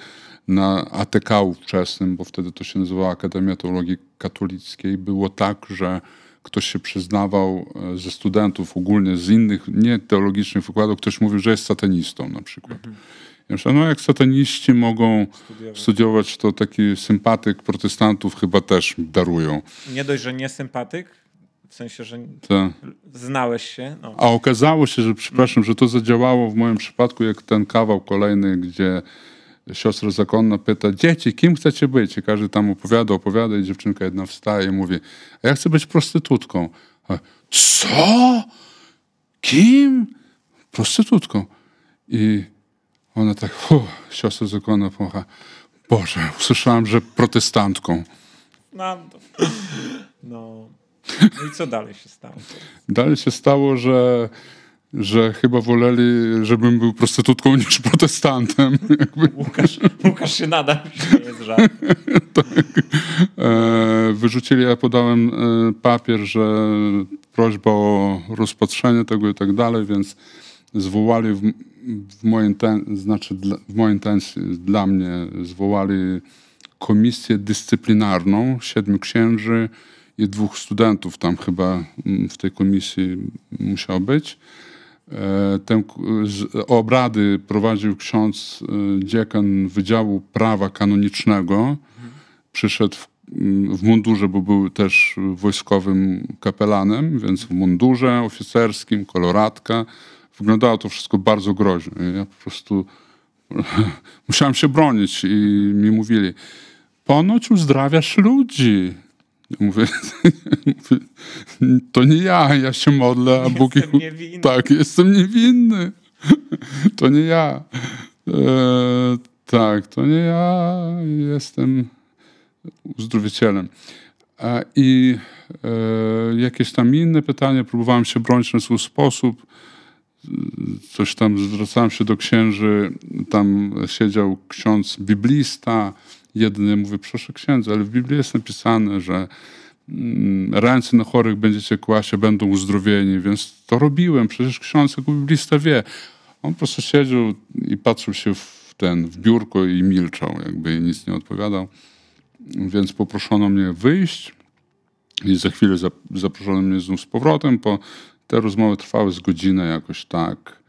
na ATK ówczesnym, bo wtedy to się nazywała Akademia Teologii Katolickiej, było tak, że ktoś się przyznawał e, ze studentów, ogólnie z innych, nie teologicznych wykładów, ktoś mówił, że jest satanistą na przykład. Mhm. No jak sataniści mogą studiować. studiować, to taki sympatyk protestantów chyba też darują. Nie dość, że nie sympatyk, w sensie, że Ta. znałeś się. No. A okazało się, że przepraszam, że to zadziałało w moim przypadku, jak ten kawał kolejny, gdzie siostra zakonna pyta, dzieci, kim chcecie być? I każdy tam opowiada, opowiada i dziewczynka jedna wstaje i mówi, a ja chcę być prostytutką. A, Co? Kim? Prostytutką. I ona tak, fuh, siostra z ukłonu Boże, usłyszałam, że protestantką. No, no. no i co dalej się stało? Dalej się stało, że, że chyba woleli, żebym był prostytutką niż protestantem. Łukasz, Łukasz się nada, nie jest żart. tak. E, wyrzucili, ja podałem e, papier, że prośba o rozpatrzenie tego i tak dalej, więc zwołali w moim, ten, znaczy dla, w dla mnie zwołali komisję dyscyplinarną siedmiu księży i dwóch studentów tam chyba mm, w tej komisji musiał być. E, ten, obrady prowadził ksiądz e, dziekan Wydziału Prawa Kanonicznego. Przyszedł w, mm, w mundurze, bo był też wojskowym kapelanem, więc w mundurze oficerskim, koloratka, wyglądało to wszystko bardzo groźnie. Ja po prostu musiałem się bronić i mi mówili, ponoć uzdrawiasz ludzi. Ja mówię, to nie ja, ja się modlę, a Bóg... Jestem niewinny. Tak, jestem niewinny. To nie ja. E, tak, to nie ja jestem uzdrowicielem. I e, jakieś tam inne pytania, próbowałem się bronić na swój sposób coś tam zwracałem się do księży, tam siedział ksiądz biblista, jedyny mówię proszę księdza, ale w Biblii jest napisane, że mm, ręce na chorych będziecie kłaść, będą uzdrowieni, więc to robiłem, przecież ksiądz jako biblista wie. On po prostu siedział i patrzył się w ten, w biurko i milczał, jakby i nic nie odpowiadał. Więc poproszono mnie wyjść i za chwilę zaproszono mnie znów z powrotem po te rozmowy trwały z godzinę jakoś tak.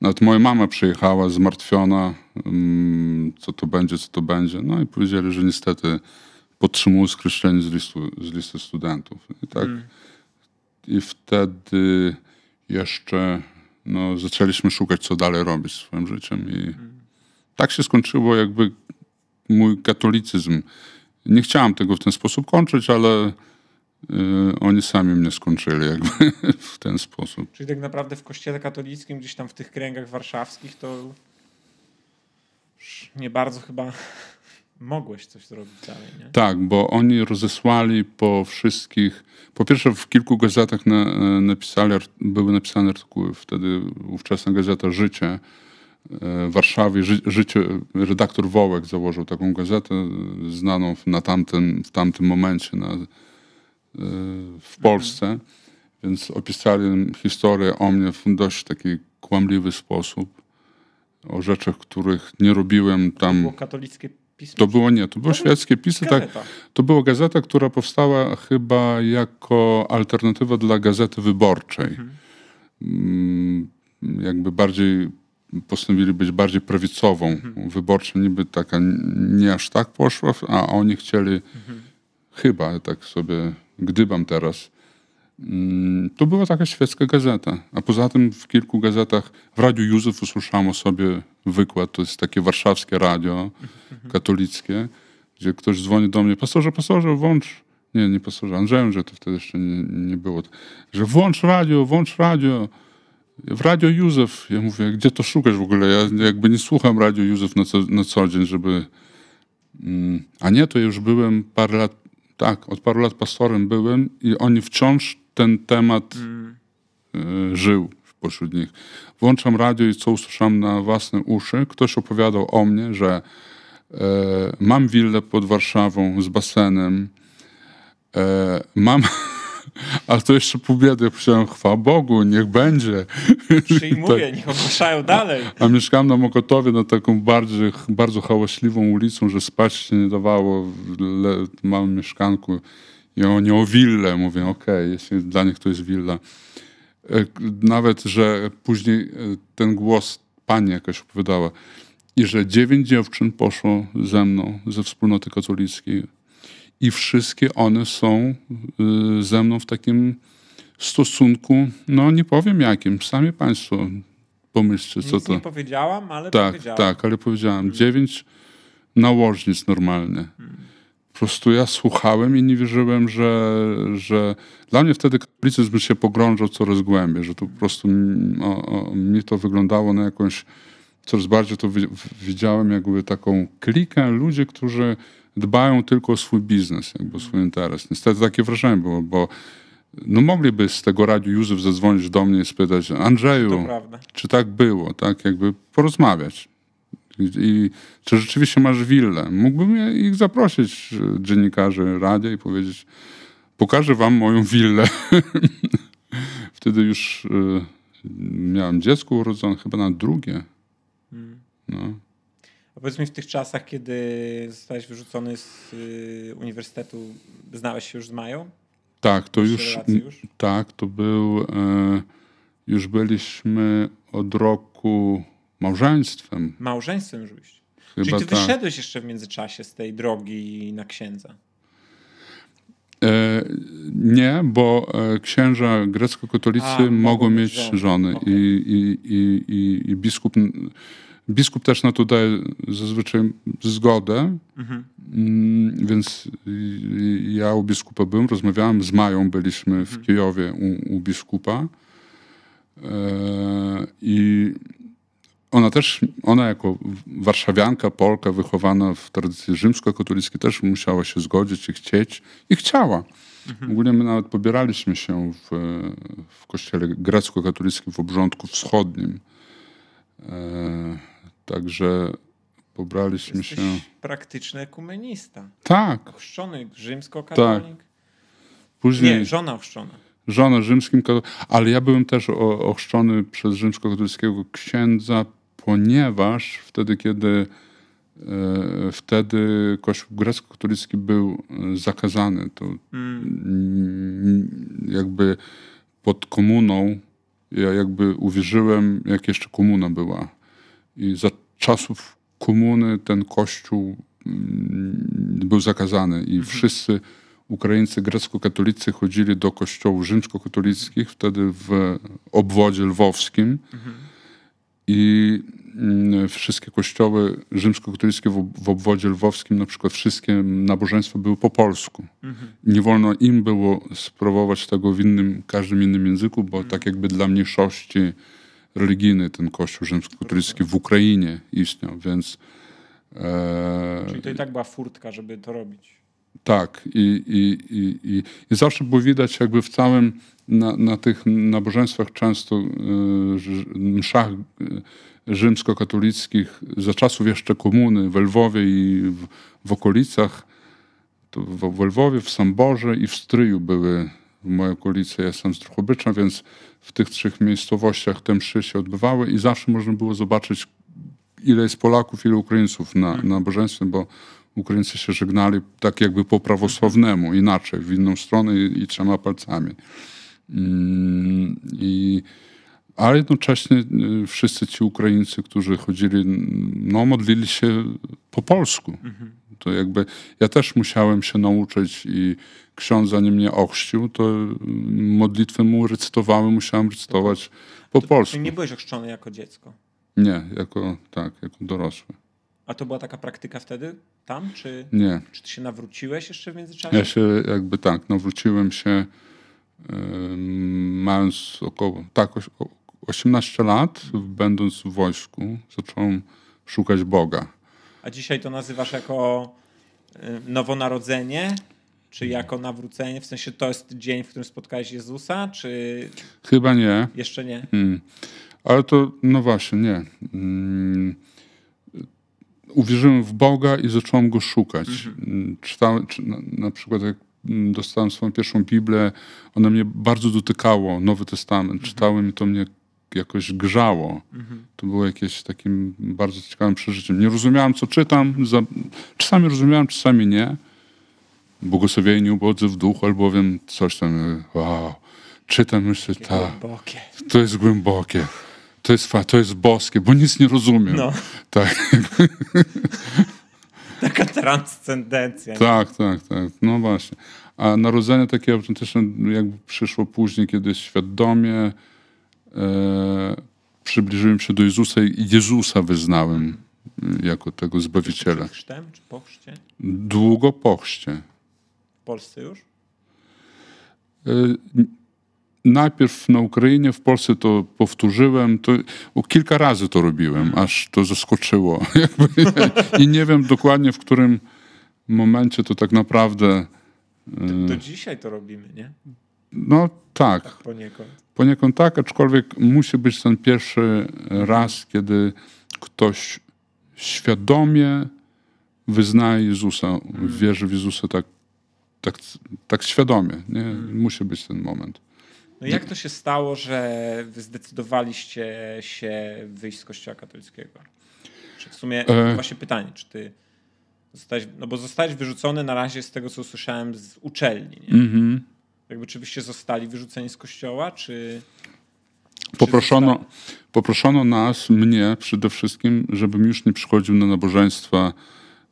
Nawet moja mama przyjechała zmartwiona, mm, co to będzie, co to będzie. No i powiedzieli, że niestety podtrzymują skreślenie z, listu, z listy studentów. I tak. Mm. I wtedy jeszcze no, zaczęliśmy szukać, co dalej robić z swoim życiem. I mm. tak się skończyło jakby mój katolicyzm. Nie chciałem tego w ten sposób kończyć, ale Y, oni sami mnie skończyli jakby w ten sposób. Czyli tak naprawdę w kościele katolickim, gdzieś tam w tych kręgach warszawskich, to nie bardzo chyba mogłeś coś zrobić dalej, nie? Tak, bo oni rozesłali po wszystkich... Po pierwsze w kilku gazetach na, e, napisali, były napisane artykuły, wtedy ówczesna gazeta Życie, e, w Warszawie życie, redaktor Wołek założył taką gazetę e, znaną na tamtym w tamtym momencie na w Polsce, więc opisali historię o mnie w dość taki kłamliwy sposób, o rzeczach, których nie robiłem tam. To było katolickie pismo? To było nie, to było to szwedzkie pismo. Tak, to była gazeta, która powstała chyba jako alternatywa dla gazety wyborczej. Mhm. Mm, jakby bardziej postanowili być bardziej prawicową. Mhm. Wyborcza niby taka nie aż tak poszła, a oni chcieli mhm. chyba, tak sobie Gdybam teraz. Mm, to była taka świecka gazeta. A poza tym w kilku gazetach w Radiu Józef usłyszałem o sobie wykład. To jest takie warszawskie radio mhm. katolickie, gdzie ktoś dzwoni do mnie, pastorze, pastorze, włącz. Nie, nie pastorze, Andrzejem, że to wtedy jeszcze nie, nie było. Że włącz radio, włącz radio. W Radio Józef. Ja mówię, gdzie to szukasz w ogóle? Ja jakby nie słucham Radio Józef na co, na co dzień, żeby... Mm, a nie, to już byłem parę lat tak, od paru lat pastorem byłem i oni wciąż ten temat mm. E, żył pośród nich. Włączam radio i co usłyszałem na własne uszy, ktoś opowiadał o mnie, że e, mam willę pod Warszawą z basenem, e, mam A to jeszcze pół biedy, przyjąłem, Bogu, niech będzie. Przyjmuję, tak. niech ogłaszają dalej. A, a mieszkałem na Mokotowie, na taką bardziej, bardzo hałaśliwą ulicą, że spać się nie dawało w le, małym mieszkanku. I oni o willę, mówię, okej, okay, jeśli dla nich to jest willa. E, nawet, że później e, ten głos pani jakaś opowiadała i że dziewięć dziewczyn poszło ze mną ze wspólnoty katolickiej i wszystkie one są y, ze mną w takim stosunku, no nie powiem jakim, sami Państwo pomyślcie, Nic co to. nie powiedziałam, ale tak, powiedziałam. Tak, ale powiedziałam. Hmm. Dziewięć nałożnic normalne Hmm. Po prostu ja słuchałem i nie wierzyłem, że, że dla mnie wtedy katolicyzm się pogrążał coraz głębiej, że to po prostu o, o, mnie to wyglądało na jakąś, coraz bardziej to widziałem jakby taką klikę ludzi, którzy dbają tylko o swój biznes, jakby o swój mm. interes. Niestety takie wrażenie było, bo no mogliby z tego radiu Józef zadzwonić do mnie i spytać, Andrzeju, czy, tak było, tak jakby porozmawiać. I, I, czy rzeczywiście masz willę? Mógłbym ich zaprosić, dziennikarzy radia i powiedzieć, pokażę wam moją willę. Wtedy już y, miałem dziecko urodzone, chyba na drugie. Mm. No powiedzmy w tych czasach, kiedy zostałeś wyrzucony z y, uniwersytetu, znałeś się już z Mają? Tak, to już, już, tak, to był, e, już byliśmy od roku małżeństwem. Małżeństwem już byłeś. Chyba Czyli ty tak. wyszedłeś jeszcze w międzyczasie z tej drogi na księdza? E, nie, bo e, księża grecko-katolicy mogą mieć żony, żony. Okay. I, i, i, i, biskup Biskup też na to daje zazwyczaj zgodę, mhm. Mm, więc ja u biskupa byłem, rozmawiałem z Mają, byliśmy w mhm. Kijowie u, u biskupa e, i ona też, ona jako warszawianka, Polka, wychowana w tradycji rzymskokatolickiej, też musiała się zgodzić i chcieć. I chciała. Mhm. Ogólnie my nawet pobieraliśmy się w, w kościele grecko-katolickim w obrządku wschodnim. E Także pobraliśmy Jesteś się. praktyczny ekumenista. Tak. Chrzczony rzymsko-katolik. Tak. Później... Nie, żona chrzczona. Żona rzymskim katolikiem. Ale ja byłem też ochrzczony przez rzymskokatolickiego księdza, ponieważ wtedy, kiedy e, wtedy kościół grecko-katolicki był e, zakazany. To mm. jakby pod komuną ja jakby uwierzyłem, jak jeszcze komuna była. I za czasów komuny ten kościół mm, był zakazany i mhm. wszyscy Ukraińcy grecko-katolicy chodzili do kościołów rzymskokatolickich, wtedy w obwodzie lwowskim mhm. i mm, wszystkie kościoły rzymskokatolickie w, w obwodzie lwowskim, na przykład wszystkie nabożeństwa były po polsku. Mhm. Nie wolno im było spróbować tego w innym, każdym innym języku, bo tak jakby dla mniejszości religijny ten kościół rzymskokatolicki w Ukrainie istniał, więc... E, Czyli to i tak była furtka, żeby to robić. Tak i, i, i, i, zawsze było widać jakby w całym, na, na tych nabożeństwach często y, mszach e, rzymskokatolickich za czasów jeszcze komuny w Lwowie i w, w okolicach, w, w Lwowie, w Samborze i w Stryju były w mojej okolicy, ja jestem z Drohobycza, więc w tych trzech miejscowościach te mszy się odbywały i zawsze można było zobaczyć, ile jest Polaków, ile Ukraińców na, mhm. na nabożeństwie, bo Ukraińcy się żegnali tak jakby po prawosławnemu, mhm. inaczej, w inną stronę i, i trzema palcami. Mm, I, ale jednocześnie y, wszyscy ci Ukraińcy, którzy chodzili, no modlili się po polsku. Mhm. To jakby ja też musiałem się nauczyć i ksiądz zanim mnie ochrzcił, to mm, modlitwy mu recytowałem, musiałem recytować po to, polsku. nie byłeś ochrzczony jako dziecko? Nie, jako tak, jako dorosły. A to była taka praktyka wtedy tam? Czy, nie. Czy ty się nawróciłeś jeszcze w międzyczasie? Ja się jakby tak, nawróciłem się yy, mając około, tak, 18 lat, będąc w wojsku, zacząłem szukać Boga a dzisiaj to nazywasz jako y, nowonarodzenie? Czy jako nawrócenie? W sensie to jest dzień, w którym spotkałeś Jezusa? Czy. Chyba nie. Jeszcze nie. Hmm. Ale to, no właśnie, nie. Hmm. Uwierzyłem w Boga i zacząłem go szukać. Mhm. Mm, czytałem, czy na, na przykład, jak mm, dostałem swoją pierwszą Biblię, ona mnie bardzo dotykało, Nowy Testament. Mhm. Czytałem i to mnie jakoś grzało. To było jakieś takim bardzo ciekawym przeżyciem. Nie rozumiałem, co czytam. Za... Czasami rozumiałem, czasami nie. Błogosławieni ubodzy w duchu, albowiem coś tam, wow. Czytam, myślę, tak. To jest głębokie. To jest, fa- to jest boskie, bo nic nie rozumiem. No. Tak. Taka transcendencja. Tak, nie? tak, tak. No właśnie. A narodzenie takie autentyczne jakby przyszło później, kiedy świadomie E, przybliżyłem się do Jezusa i Jezusa wyznałem e, jako tego Zbawiciela. Chrztem czy po chrzcie? Długo po chrzcie. W Polsce już? E, najpierw na Ukrainie, w Polsce to powtórzyłem, to, o, kilka razy to robiłem, aż to zaskoczyło. I nie wiem dokładnie, w którym momencie to tak naprawdę... Do dzisiaj to robimy, nie? No tak. tak poniekąd. Poniekąd tak, aczkolwiek musi być ten pierwszy raz, kiedy ktoś świadomie wyznaje Jezusa, wierzy w Jezusa tak, tak, tak świadomie. Nie? Mhm. Musi być ten moment. No jak to się stało, że zdecydowaliście się wyjść z Kościoła katolickiego? Czy w sumie e... właśnie pytanie, czy ty zostałeś, no bo zostałeś wyrzucony na razie z tego, co słyszałem z uczelni. Nie? Mm -hmm. Jakby czy zostali wyrzuceni z kościoła, czy... Poproszono, tak? poproszono nas, mnie przede wszystkim, żebym już nie przychodził na nabożeństwa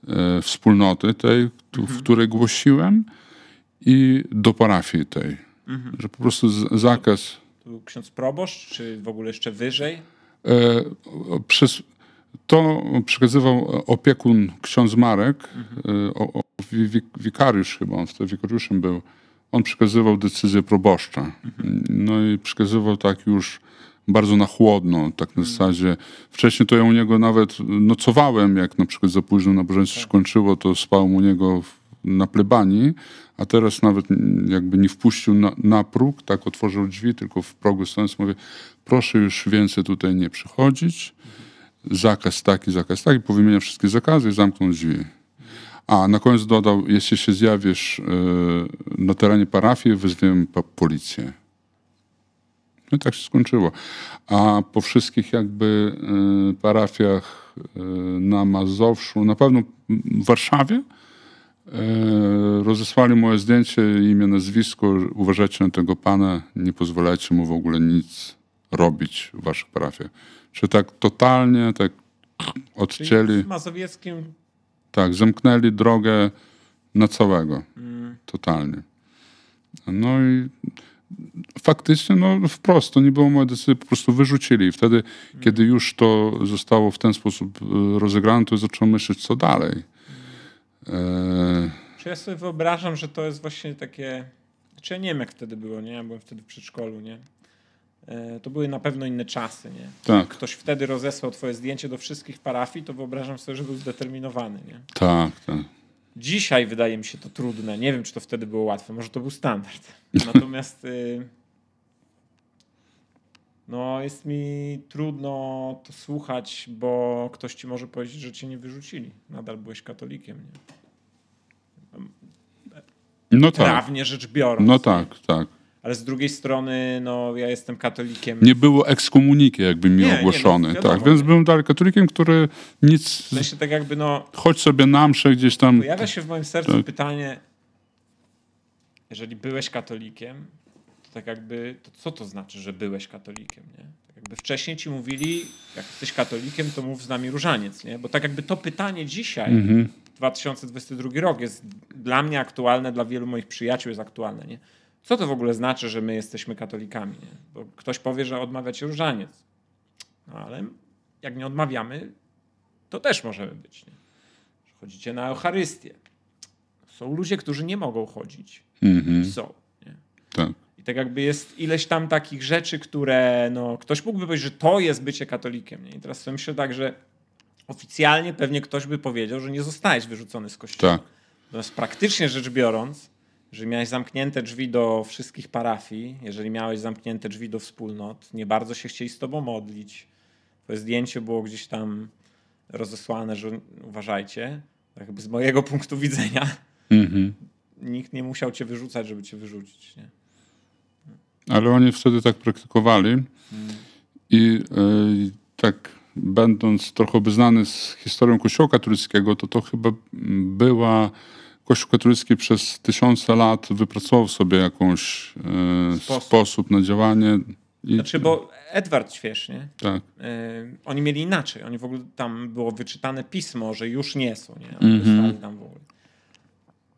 e, wspólnoty tej, w mhm. której głosiłem i do parafii tej. Mhm. Że po prostu zakaz... To, był ksiądz proboszcz, czy w ogóle jeszcze wyżej? E, przez, to przekazywał opiekun ksiądz Marek, mhm. E, o, o, wikariusz chyba, on wtedy wikariuszem był, on przekazywał decyzję proboszcza. No i przekazywał tak już bardzo na chłodno, tak na zasadzie. Wcześniej to ja u niego nawet nocowałem, jak na przykład za późno nabożeństwo się tak. kończyło, to spałem u niego na plebanii, a teraz nawet jakby nie wpuścił na, na próg, tak otworzył drzwi, tylko w progu stojąc mówię, proszę już więcej tutaj nie przychodzić, zakaz taki, zakaz taki, powymienia wszystkie zakazy i zamknął drzwi. A na koniec dodał, jeśli się zjawisz e, na terenie parafii, wezwiemy policję. No i tak się skończyło. A po wszystkich jakby e, parafiach e, na Mazowszu, na pewno w Warszawie, rozesłali moje zdjęcie, imię, nazwisko. Uważajcie na tego pana, nie pozwalajcie mu w ogóle nic robić w waszych parafiach. Czy tak totalnie, tak odcięli. Czyli z Mazowieckim tak, zamknęli drogę na całego. Mm. Totalnie. No i faktycznie, no wprost, to nie było moje decyzje, po prostu wyrzucili. I wtedy, mm. kiedy już to zostało w ten sposób y, rozegrane, to zacząłem myśleć, co dalej. Mm. E... Czy ja sobie wyobrażam, że to jest właśnie takie... Czy ja nie wiem, jak wtedy było, nie? Ja byłem wtedy w przedszkolu, nie? E, to były na pewno inne czasy. Nie? Tak. Ktoś wtedy rozesłał twoje zdjęcie do wszystkich parafii, to wyobrażam sobie, że był zdeterminowany. Nie? Tak, tak. Dzisiaj wydaje mi się to trudne. Nie wiem, czy to wtedy było łatwe. Może to był standard. Natomiast y, no, jest mi trudno to słuchać, bo ktoś ci może powiedzieć, że cię nie wyrzucili. Nadal byłeś katolikiem. Nie? No tak. Prawnie rzecz biorąc. No tak, tak ale z drugiej strony, no ja jestem katolikiem. Nie było ekskomunikie, jakby mi nie, ogłoszony, nie, no, wiadomo, tak, więc nie. byłem dalej katolikiem, który nic... W sensie tak jakby no... Chodź sobie na mszę gdzieś tam... Pojawia się w moim sercu tak. pytanie, jeżeli byłeś katolikiem, to tak jakby, to co to znaczy, że byłeś katolikiem, nie? Tak jakby wcześniej ci mówili, jak jesteś katolikiem, to mów z nami różaniec, nie? Bo tak jakby to pytanie dzisiaj... Mhm. 2022 rok jest dla mnie aktualne, dla wielu moich przyjaciół jest aktualne. Nie? co to w ogóle znaczy, że my jesteśmy katolikami? Nie? Bo ktoś powie, że odmawiać różaniec. No ale jak nie odmawiamy, to też możemy być. Nie? Chodzicie na Eucharystię. Są ludzie, którzy nie mogą chodzić. Mhm. Są. Tak. I tak jakby jest ileś tam takich rzeczy, które no, ktoś mógłby powiedzieć, że to jest bycie katolikiem. Nie? I teraz sobie myślę tak, że oficjalnie pewnie ktoś by powiedział, że nie zostałeś wyrzucony z kościoła. Tak. Natomiast praktycznie rzecz biorąc, że miałeś zamknięte drzwi do wszystkich parafii, jeżeli miałeś zamknięte drzwi do wspólnot, nie bardzo się chcieli z tobą modlić. Twoje zdjęcie było gdzieś tam rozesłane, że uważajcie. Jakby z mojego punktu widzenia mhm. nikt nie musiał cię wyrzucać, żeby cię wyrzucić. Nie? Ale oni wtedy tak praktykowali i yy, tak będąc trochę obeznany z historią kościoła katolickiego, to to chyba była Kościół katolicki przez tysiące lat wypracował sobie jakąś e, sposób. sposób. na działanie. I... Znaczy, bo Edward Śwież, nie? Tak. Y, oni mieli inaczej. Oni w ogóle tam było wyczytane pismo, że już nie są, nie? Oni mm -hmm.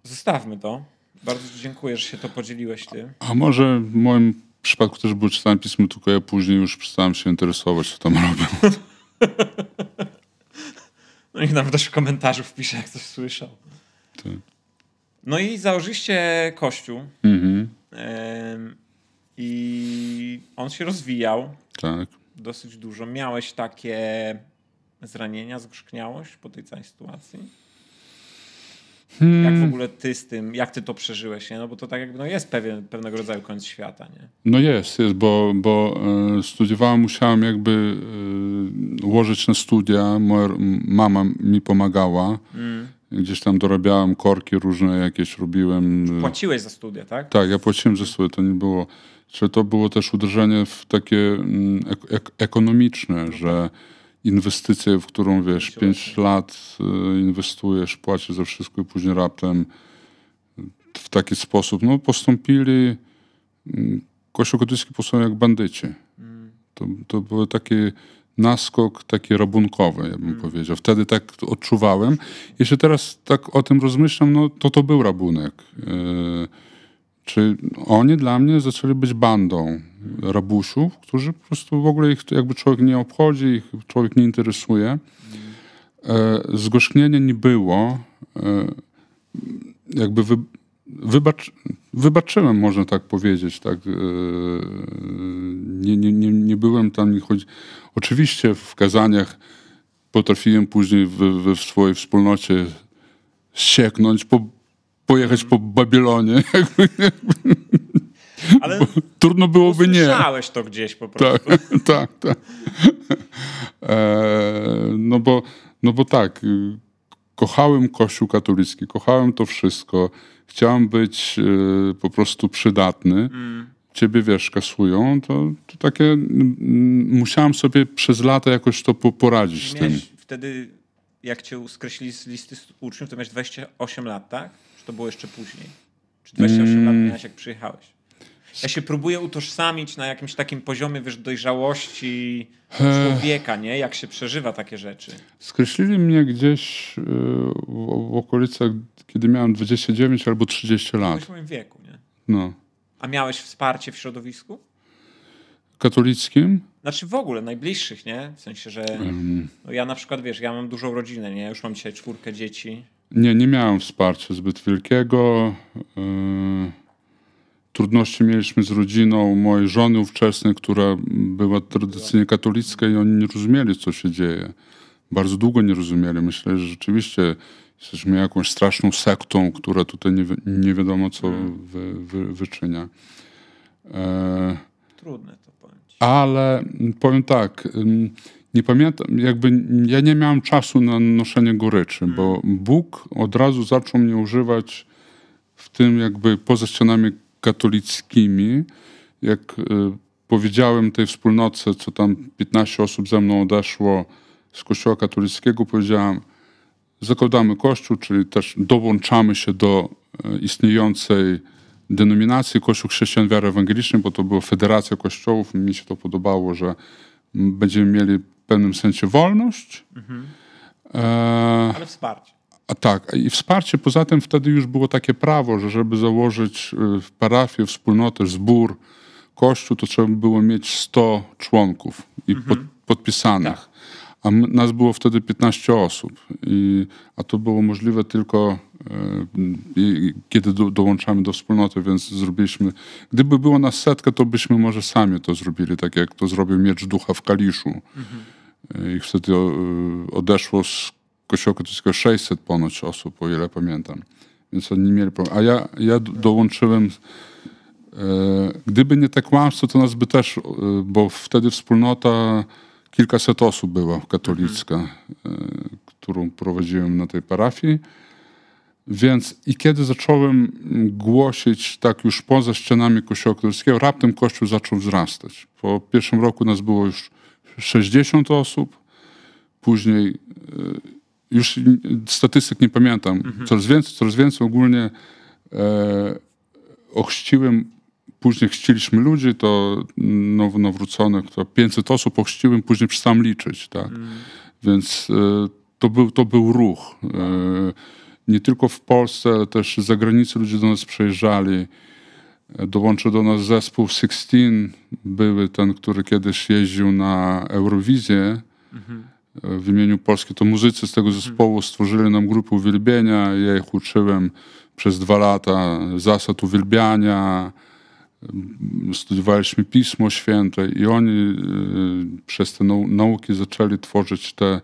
Zostawmy to. Bardzo dziękuję, że się to podzieliłeś ty. A może w moim przypadku też było czytanie pismo, tylko ja później już przestałem się interesować, co tam robią. no i nam też w komentarzu wpiszę, jak coś słyszał. Tak. No i założyliście Kościół. Mhm. I on się rozwijał. Tak. Dosyć dużo. Miałeś takie zranienia, zgrzkniałość po tej całej sytuacji? Hmm. Jak w hmm. ogóle ty z tym, jak ty to przeżyłeś, nie? No bo to tak jakby no jest pewien, pewnego rodzaju koniec świata, nie? No jest, jest, bo, bo e, studiowałem, musiałem jakby e, łożyć na studia, moja mama mi pomagała. Hmm. Gdzieś tam dorabiałem korki różne jakieś, robiłem. E, Płaciłeś za studia, tak? Tak, ja płaciłem za studia, to nie było. Czy to było też uderzenie w takie mm, ek ekonomiczne, no że inwestycje, w którą wiesz, 5 lat e, inwestujesz, płacisz za wszystko i później raptem e, w taki sposób, no postąpili mm, Kościół katolicki postąpił jak bandyci. Mm. To, to były takie naskok taki rabunkowy, ja bym mm. powiedział. Wtedy tak odczuwałem. Jeśli teraz tak o tym rozmyślam, no to to był rabunek. E, czy oni dla mnie zaczęli być bandą rabusiów, którzy po prostu w ogóle ich jakby człowiek nie obchodzi, ich człowiek nie interesuje. Yy, nie było. E, jakby wy, wybacz, wybaczyłem, można tak powiedzieć. Tak? E, nie, nie, nie, nie byłem tam, choć oczywiście w kazaniach potrafiłem później w, w swojej wspólnocie sieknąć, po, pojechać po mhm. Babilonie. Ale Bo trudno byłoby nie. Słyszałeś to gdzieś po tak, prostu. Tak, tak. tak. no, bo, no bo tak, kochałem Kościół katolicki, kochałem to wszystko chciałem być y, po prostu przydatny, mm. ciebie wiesz, kasują, to, to takie musiałem sobie przez lata jakoś to poradzić z tym. Wtedy, jak cię skreślili z listy uczniów, to miałeś 28 lat, tak? Czy to było jeszcze później? Czy 28 mm. lat miałeś, jak przyjechałeś? ja się próbuję utożsamić na jakimś takim poziomie, wiesz, dojrzałości człowieka, nie? Jak się przeżywa takie rzeczy. Skreślili mnie gdzieś y, w, w okolicach, kiedy miałem 29 albo 30 lat. W moim wieku, nie? No. A miałeś wsparcie w środowisku? Katolickim? Znaczy w ogóle najbliższych, nie? W sensie, że no ja na przykład, wiesz, ja mam dużą rodzinę, nie? już mam dzisiaj czwórkę dzieci. Nie, nie miałem wsparcia zbyt wielkiego. Yy trudności mieliśmy z rodziną mojej żony ówczesnej, która była tradycyjnie katolicka i oni nie rozumieli, co się dzieje. Bardzo długo nie rozumieli. Myślę, że rzeczywiście jesteśmy jakąś straszną sektą, która tutaj nie, nie wiadomo, co mhm. wy, wy, wyczynia. E... Trudne to powiedzieć. Ale powiem tak, nie pamiętam, jakby ja nie miałem czasu na noszenie goryczy, hmm. bo mhm. Bóg od razu zaczął mnie używać w tym jakby poza ścianami katolickimi. Jak e, powiedziałem tej wspólnocy, co tam 15 osób ze mną odeszło z kościoła katolickiego, powiedziałem, zakładamy kościół, czyli też dołączamy się do e, istniejącej denominacji Kościół Chrześcijan Wiary Ewangelicznej, bo to była federacja kościołów. Mi się to podobało, że będziemy mieli w pewnym sensie wolność. Mhm. E, Ale wsparcie. A tak, i wsparcie poza tym wtedy już było takie prawo, że żeby założyć y, w parafię wspólnotę, zbór, kościół, to trzeba było mieć 100 członków i mhm. pod, podpisanych. Tak. A nas było wtedy 15 osób, i, a to było możliwe tylko e, kiedy do, dołączamy do wspólnoty, więc zrobiliśmy. Gdyby było nas setkę, to byśmy może sami to zrobili, tak jak to zrobił Miecz Ducha w Kaliszu. Mhm. Y, I wtedy odeszło z kościołku to 600 ponoć osób, o ile pamiętam. Więc oni nie mieli problem A ja, ja dołączyłem... E, gdyby nie te kłamstwo, to nas by też, e, bo wtedy wspólnota kilkaset osób była katolicka, mhm. e, którą prowadziłem na tej parafii. Więc i kiedy zacząłem mm, głosić tak już poza ścianami Kościoła Katolickiego, raptem Kościół zaczął wzrastać. Po pierwszym roku nas było już 60 osób, później już statystyk nie pamiętam, mhm. coraz więcej, coraz więcej ogólnie e, ochrzciłem, później chrzciliśmy ludzi, to nowo nawróconych, to 500 osób ochrzciłem, później przestałem liczyć, tak. Mhm. Więc e, to, był, to był ruch. E, nie tylko w Polsce, ale też z zagranicy ludzie do nas przejeżdżali. Dołączył do nas zespół 16, były ten, który kiedyś jeździł na Eurowizję. Mhm w imieniu Polski, to muzycy z tego mhm. zespołu stworzyli nam grupę uwielbienia. Ja ich uczyłem przez dwa lata zasad uwielbiania. Studiowaliśmy Pismo Święte i oni y, przez te nauki zaczęli tworzyć te,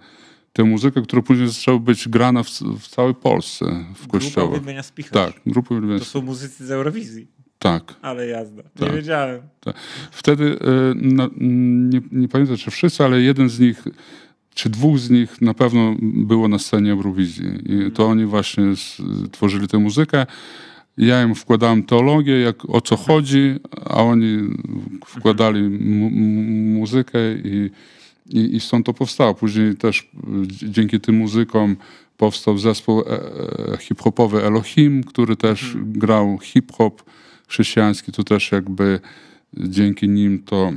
tę muzykę, która później zaczęła być grana w, w całej Polsce, w Grupa kościołach. Tak, grupa uwielbienia Spichacz. Tak, grupy uwielbienia. To są muzycy z Eurowizji. Tak. Ale jazda. Tak. Nie tak. wiedziałem. Tak. Wtedy, no, nie, nie pamiętam czy wszyscy, ale jeden z nich czy dwóch z nich na pewno było na scenie Eurowizji. I mhm. to oni właśnie tworzyli tę muzykę. Ja im wkładałem teologię, jak, o co tak. chodzi, a oni wkładali mhm. muzykę i, i, i, stąd to powstało. Później też e, dzięki tym muzykom powstał zespół e, e, hip-hopowy Elohim, który też mhm. grał hip-hop chrześcijański. Tu też jakby dzięki nim to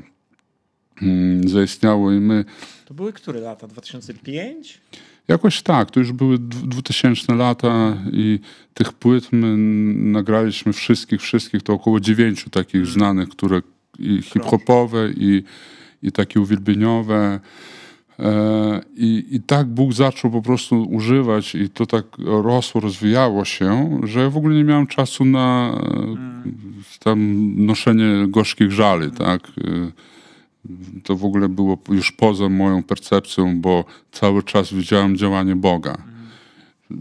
mm, zaistniało i my to były które lata? 2005? Jakoś tak, to już były 2000 lata i tych płyt my nagraliśmy wszystkich, wszystkich, to około dziewięciu takich hmm. znanych, które i hip-hopowe i, i takie uwielbieniowe. E, i, I tak Bóg zaczął po prostu używać i to tak rosło, rozwijało się, że w ogóle nie miałem czasu na mm. tam noszenie gorzkich żali, mm. tak? E, to w ogóle było już poza moją percepcją, bo cały czas widziałem działanie Boga.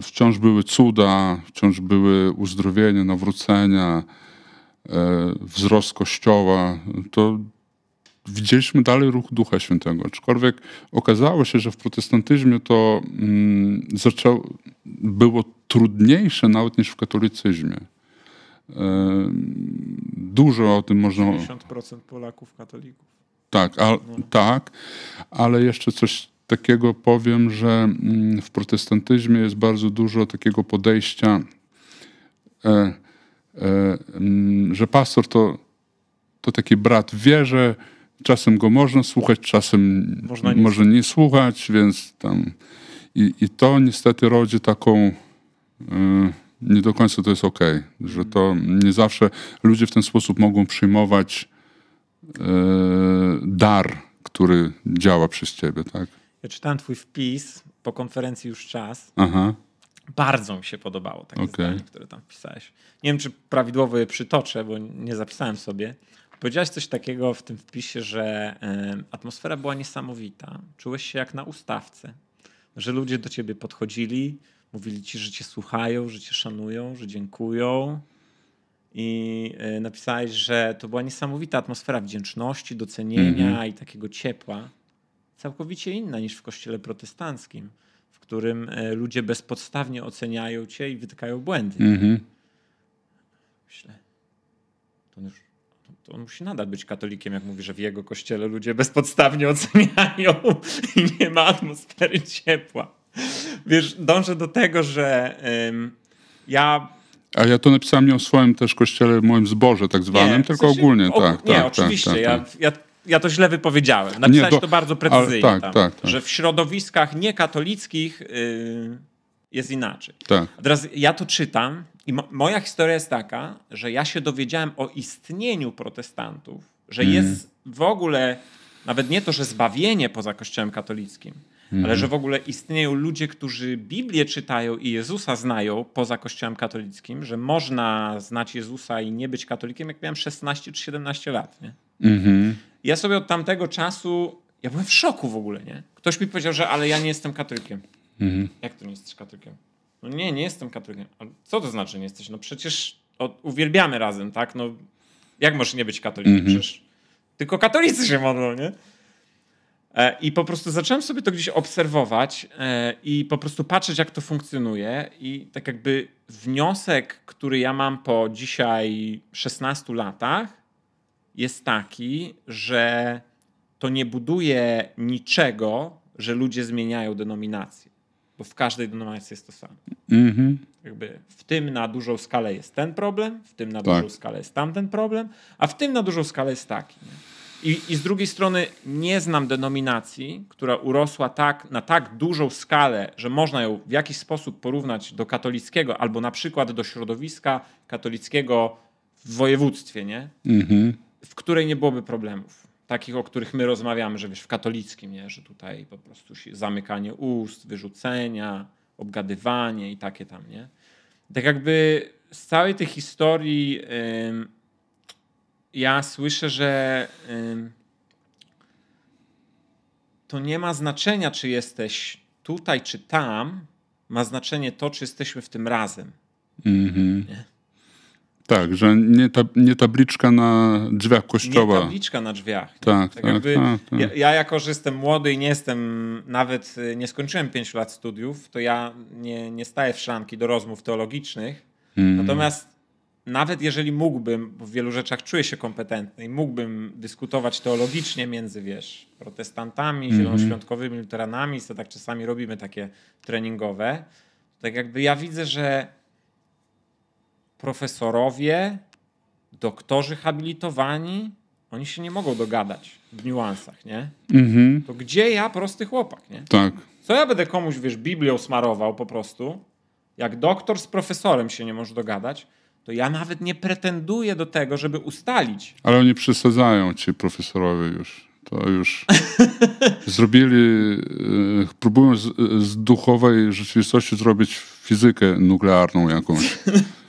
Wciąż były cuda, wciąż były uzdrowienia, nawrócenia, e, wzrost kościoła. To widzieliśmy dalej ruch Ducha Świętego. Aczkolwiek okazało się, że w protestantyzmie to mm, zaczęło, było trudniejsze nawet niż w katolicyzmie. E, dużo o tym można. 50% Polaków katolików. Tak, a, tak, ale jeszcze coś takiego powiem, że mm, w protestantyzmie jest bardzo dużo takiego podejścia, e, e, mm, że pastor to, to taki brat wierze, czasem go można słuchać, czasem można nie, może nie słuchać, więc tam... I, i to niestety rodzi taką... E, nie do końca to jest ok, że to nie zawsze ludzie w ten sposób mogą przyjmować E, dar, który działa przez ciebie, tak? Ja czytałem twój wpis po konferencji już czas. Aha. Bardzo mi się podobało takie okay. zdanie, które tam wpisałeś. Nie wiem, czy prawidłowo je przytoczę, bo nie zapisałem sobie. Powiedziałaś coś takiego w tym wpisie, że y, atmosfera była niesamowita. Czułeś się jak na ustawce. Że ludzie do ciebie podchodzili, mówili ci, że cię słuchają, że cię szanują, że dziękują, i e, napisałeś, że to była niesamowita atmosfera wdzięczności, docenienia mm -hmm. i takiego ciepła. Całkowicie inna niż w kościele protestanckim, w którym e, ludzie bezpodstawnie oceniają cię i wytykają błędy. Mm -hmm. Myślę, to on już to on musi nadal być katolikiem, jak mówi, że w jego kościele ludzie bezpodstawnie oceniają i nie ma atmosfery ciepła. Wiesz, dążę do tego, że ym, ja a ja to napisałem nie o swoim też kościele, moim zborze tak zwanym, nie, tylko w sensie, ogólnie. O, tak, nie, tak, tak, oczywiście. Tak, ja, tak. ja, ja to źle wypowiedziałem. Napisałeś nie, to, to bardzo precyzyjnie, ale, tak, tam, tak, tak, że w środowiskach niekatolickich yy, jest inaczej. Tak. A teraz ja to czytam i mo moja historia jest taka, że ja się dowiedziałem o istnieniu protestantów, że mm. jest w ogóle nawet nie to, że zbawienie poza kościołem katolickim, ale że mhm. w ogóle istnieją ludzie, którzy Biblię czytają i Jezusa znają poza Kościołem katolickim, że można znać Jezusa i nie być katolikiem, jak miałem 16 czy 17 lat. Nie? Mhm. Ja sobie od tamtego czasu, ja byłem w szoku w ogóle, nie? Ktoś mi powiedział, że ale ja nie jestem katolikiem. Mhm. Jak to nie jesteś katolikiem? No nie, nie jestem katolikiem. A co to znaczy nie jesteś? No przecież od, uwielbiamy razem, tak? No jak możesz nie być katolikiem? Przecież tylko katolicy się modlą, nie? E, I po prostu zacząłem sobie to gdzieś obserwować e, i po prostu patrzeć, jak to funkcjonuje. I tak jakby wniosek, który ja mam po dzisiaj 16 latach, jest taki, że to nie buduje niczego, że ludzie zmieniają denominację, bo w każdej denominacji jest to samo. Mm-hmm. Jakby w tym na dużą skalę jest ten problem, w tym na tak. dużą skalę jest tamten problem, a w tym na dużą skalę jest taki. Nie? I, I, z drugiej strony nie znam denominacji, która urosła tak, na tak dużą skalę, że można ją w jakiś sposób porównać do katolickiego albo na przykład do środowiska katolickiego w województwie, nie? Mhm. w której nie byłoby problemów. Takich, o których my rozmawiamy, że wiesz, w katolickim, nie? że tutaj po prostu zamykanie ust, wyrzucenia, obgadywanie i takie tam, nie? Tak jakby z całej tej historii. Yy, ja słyszę, że to nie ma znaczenia, czy jesteś tutaj, czy tam. Ma znaczenie to, czy jesteśmy w tym razem. Mhm. Tak, że nie, ta, nie tabliczka na drzwiach kościoła. Nie tabliczka na drzwiach. Tak, tak, tak, jakby, tak, tak, tak ja, ja, jako, że jestem młody i nie jestem, nawet y, nie skończyłem pięciu lat studiów, to ja nie, nie staję w szranki do rozmów teologicznych. Mhm. Natomiast nawet jeżeli mógłbym, bo w wielu rzeczach czuję się kompetentny i mógłbym dyskutować teologicznie między, wiesz, protestantami, mm -hmm. zielonoświątkowymi luteranami, co tak czasami robimy takie treningowe, tak jakby ja widzę, że profesorowie, doktorzy habilitowani, oni się nie mogą dogadać w niuansach, nie? Mm -hmm. To gdzie ja, prosty chłopak, nie? Tak. Co ja będę komuś, wiesz, Biblią smarował po prostu, jak doktor z profesorem się nie może dogadać, to ja nawet nie pretenduję do tego, żeby ustalić. Ale oni przesadzają ci profesorowie już. To już zrobili, e, próbują z, e, z duchowej rzeczywistości zrobić fizykę nuklearną jakąś.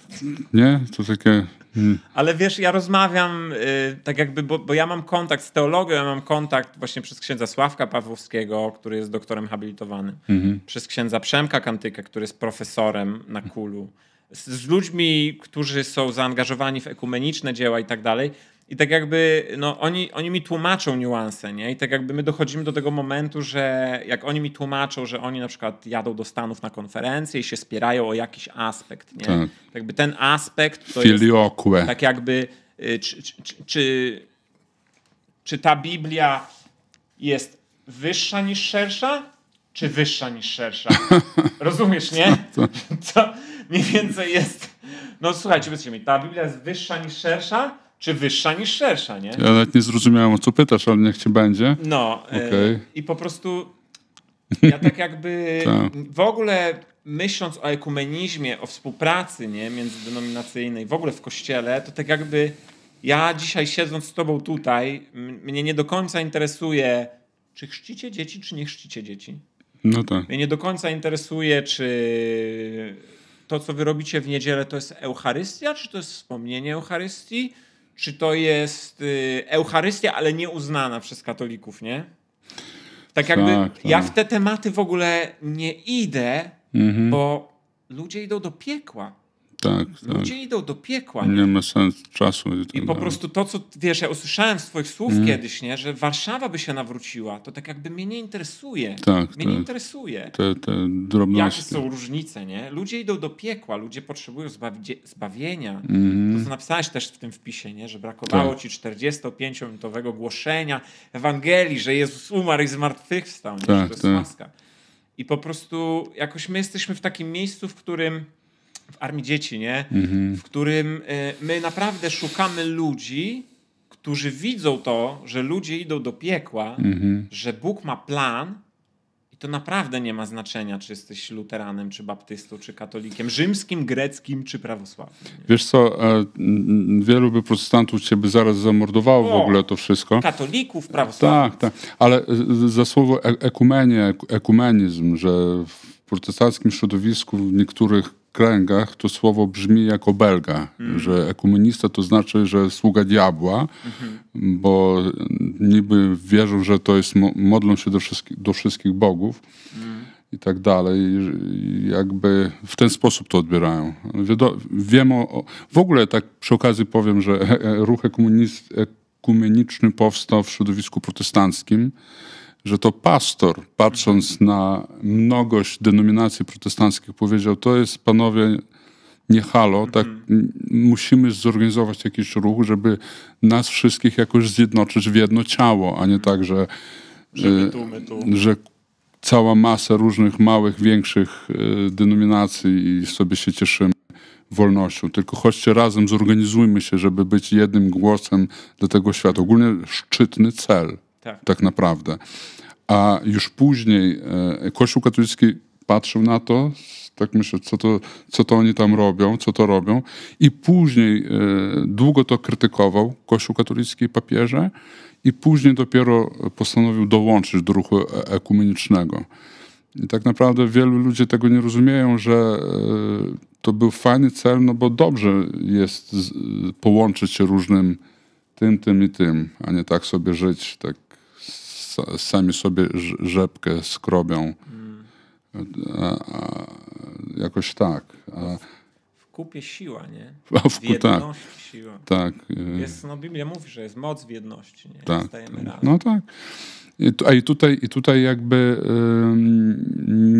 Nie? To takie... Hmm. Ale wiesz, ja rozmawiam e, tak jakby, bo, bo, ja mam kontakt z teologią, ja mam kontakt właśnie przez księdza Sławka Pawłowskiego, który jest doktorem habilitowanym, mm -hmm. przez księdza Przemka Kantyka, który jest profesorem na Kulu z ludźmi, którzy są zaangażowani w ekumeniczne dzieła i tak dalej. I tak jakby no, oni, oni mi tłumaczą niuanse, nie? I tak jakby my dochodzimy do tego momentu, że jak oni mi tłumaczą, że oni na przykład jadą do Stanów na konferencję i się spierają o jakiś aspekt, nie? Tak. tak jakby ten aspekt to Filioque. jest tak jakby y, czy, czy, czy, czy, ta Biblia jest wyższa niż szersza, czy wyższa niż szersza? Rozumiesz, nie? To, mniej więcej jest. No słuchajcie, powiedzcie mi, Ta Biblia jest wyższa niż szersza, czy wyższa niż szersza, nie? Ja nawet nie zrozumiałem, o co pytasz, ale niech ci będzie. No. E, okay. I po prostu ja tak jakby tak. w ogóle myśląc o ekumenizmie, o współpracy nie, międzydenominacyjnej, w ogóle w kościele, to tak jakby ja dzisiaj siedząc z tobą tutaj, mnie nie do końca interesuje, czy chrzcicie dzieci, czy nie chrzcicie dzieci. No tak. Mnie nie do końca interesuje, czy to, co wy robicie w niedzielę, to jest Eucharystia, czy to jest wspomnienie Eucharystii, czy to jest y, Eucharystia, ale nie uznana przez katolików, nie? Tak jakby tak, tak. ja w te tematy w ogóle nie idę, mhm. bo ludzie idą do piekła. Tak, tak. Ludzie tak. idą do piekła. Nie, nie ma sensu czasu. I, tak I po prostu to, co wiesz, ja usłyszałem z twoich słów mhm. kiedyś, nie, że Warszawa by się nawróciła, to tak jakby mnie nie interesuje. Tak, tak. mnie tak. nie interesuje. Te, te drobności. Jakie są różnice, nie? Ludzie idą do piekła, ludzie potrzebują zbawi- zbawienia. Mm. To, co napisałeś też w tym wpisie, nie, że brakowało tak. ci 45-minutowego głoszenia Ewangelii, że Jezus umarł i zmartwychwstał. Tak, to jest tak. I po prostu jakoś my jesteśmy w takim miejscu, w którym w Armii Dzieci, nie? Mhm. w którym e, my naprawdę szukamy ludzi, którzy widzą to, że ludzie idą do piekła, mhm. że Bóg ma plan i to naprawdę nie ma znaczenia, czy jesteś luteranem, czy baptystą, czy katolikiem, rzymskim, greckim, czy prawosławnym. Wiesz co, e, wielu by protestantów cię by zaraz zamordowało o, w ogóle to wszystko. Katolików, prawosławnych. Tak, tak, ale e, za słowo ekumenie, ekumenizm, że w protestanckim środowisku w niektórych kręgach to słowo brzmi jako belga, mm. że ekumenista to znaczy, że sługa diabła, mm -hmm. bo niby wierzą, że to jest, modlą się do, wszystkich, do wszystkich bogów mm. i tak dalej. I jakby w ten sposób to odbierają. Wiado, wiem o, w ogóle tak przy okazji powiem, że e, e, ruch ekumeniczny powstał w środowisku protestanckim że to pastor, patrząc na mnogość denominacji protestanckich, powiedział: To jest, panowie, nie halo, tak mhm. musimy zorganizować jakiś ruch, żeby nas wszystkich jakoś zjednoczyć w jedno ciało, a nie tak, że, że, y, tu, tu. że cała masa różnych małych, większych y, denominacji i sobie się cieszymy wolnością. Tylko chodźcie razem, zorganizujmy się, żeby być jednym głosem dla tego świata. Ogólnie szczytny cel tak, tak naprawdę. A już później e, Kościół katolicki patrzył na to, tak myślę, co to, co to oni tam robią, co to robią. I później e, długo to krytykował Kościół katolicki i papieże i później dopiero postanowił dołączyć do ruchu e, ekumenicznego. I tak naprawdę wielu ludzi tego nie rozumieją, że to był fajny cel, no bo dobrze jest połączyć się różnym tym, tym i tym, a nie tak sobie żyć, tak sami sobie rzepkę skrobią. Mm. A, a, jakoś tak. A, w kupie siła, nie? A w, w tak. jedności tak. siła. Tak. Y- jest, no Biblia mówi, że jest moc w jedności, nie? Tak. Stajemy razem. No tak. I, tu, a i tutaj, i tutaj jakby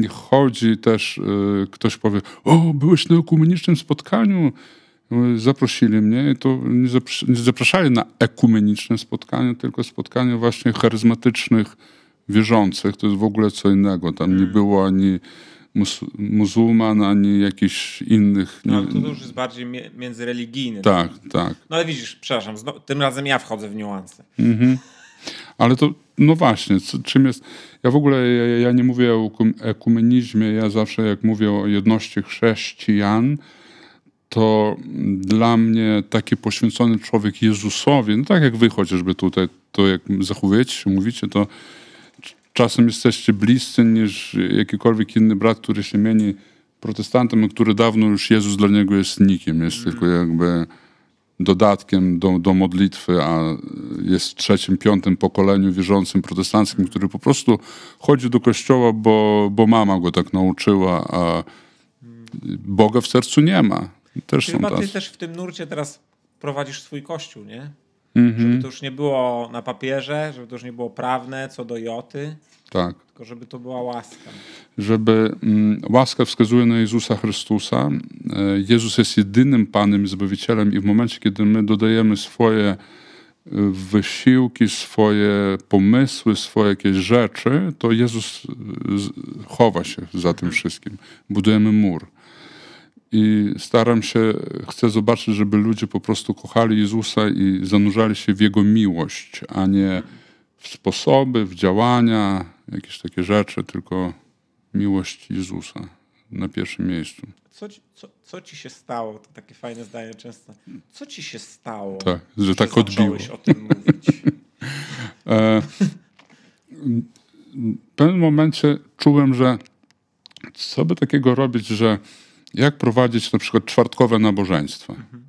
yy, chodzi też, yy, ktoś powie, o, byłeś na ekumenicznym spotkaniu, no, zaprosili mnie i to nie zapraszali na ekumeniczne spotkanie, tylko spotkanie właśnie charyzmatycznych wierzących. To jest w ogóle co innego. Tam nie hmm. było ani muzułman, ani jakichś innych. No, nie... No to już jest bardziej międzyreligijny. Tak, tak. No ale widzisz, przepraszam, tym razem ja wchodzę w niuanse. Mhm. Ale to, no właśnie, czym jest... Ja w ogóle, ja, ja nie mówię o ekumenizmie, ja zawsze jak mówię o jedności chrześcijan, to dla mnie taki poświęcony człowiek Jezusowi, no tak jak wy chociażby tutaj, to jak zachowujecie się, mówicie, to czasem jesteście bliscy niż jakikolwiek inny brat, który się mieni protestantem, no, który dawno już Jezus dla niego jest nikim, jest mm. tylko jakby dodatkiem do, do modlitwy, a jest trzecim, piątym pokoleniu wierzącym protestanckim, mhm. który po prostu chodzi do kościoła, bo, bo mama go tak nauczyła, a mhm. Boga w sercu nie ma. Też Chyba ty też w tym nurcie teraz prowadzisz swój kościół, nie? Mm Żeby to już nie było na papierze, żeby to już nie było prawne co do Joty. Tak. Tylko żeby to była łaska. Żeby mm, łaska wskazuje na Jezusa Chrystusa. E, Jezus jest jedynym Panem i Zbawicielem i w momencie, kiedy my dodajemy swoje e, wysiłki, swoje pomysły, swoje jakieś rzeczy, to Jezus e, chowa się za tym mhm. wszystkim. Budujemy mur i staram się, chcę zobaczyć, żeby ludzie po prostu kochali Jezusa i zanurzali się w Jego miłość, a nie w sposoby, w działania, jakieś takie rzeczy, tylko miłość Jezusa na pierwszym miejscu. Co, co, co ci się stało? To takie fajne zdanie często. Co ci się stało? Tak, że tak odbiło. o tym mówić. e, w pewnym momencie czułem, że co by takiego robić, że jak prowadzić na przykład czwartkowe nabożeństwa. Mhm.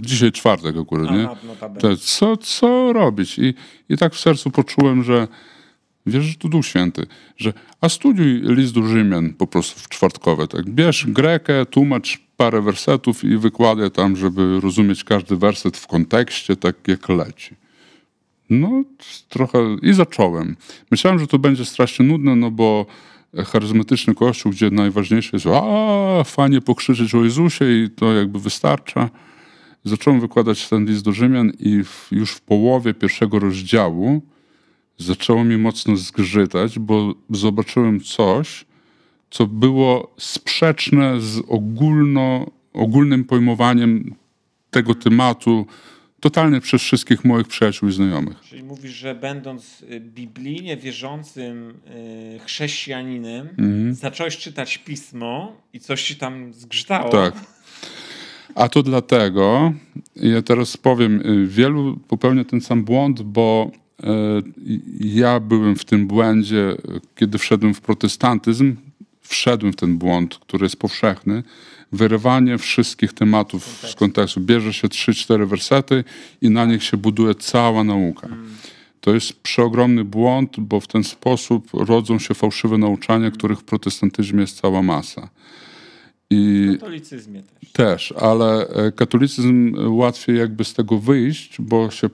dzisiaj czwartek akurat, nie? No, to co, co robić? I, I tak w sercu poczułem, że wiesz, że to Duch Święty, że a studiuj list do Rzymian po prostu w czwartkowe, tak? Bierz grekę, tłumacz parę wersetów i wykładaj tam, żeby rozumieć każdy werset w kontekście, tak jak leci. No, trochę i zacząłem. Myślałem, że to będzie strasznie nudne, no bo charyzmatyczny kościół, gdzie najważniejsze jest a, fajnie pokrzyżyć o Jezusie i to jakby wystarcza. Zacząłem wykładać ten list do Rzymian i w, już w połowie pierwszego rozdziału zaczęło mi mocno zgrzytać, bo zobaczyłem coś, co było sprzeczne z ogólno, ogólnym pojmowaniem tego tematu totalny przez wszystkich moich przyjaciół i znajomych. Czyli mówisz, że będąc y, biblijnie wierzącym y, chrześcijaninem, mhm. zacząłeś czytać pismo i coś ci tam zgrzytało. Tak. A to dlatego, ja teraz powiem, y, wielu popełnia ten sam błąd, bo ja byłem w tym błędzie, kiedy wszedłem w protestantyzm, wszedłem w ten błąd, który jest powszechny, wyrywanie wszystkich tematów z kontekstu. Bierze się 3-4 wersety i na nich się buduje cała nauka. Mm. To jest przeogromny błąd, bo w ten sposób rodzą się fałszywe nauczania, mm. których w protestantyzmie jest cała masa. I katolicyzmie też. Też, ale e, katolicyzm łatwiej jakby z tego wyjść, bo się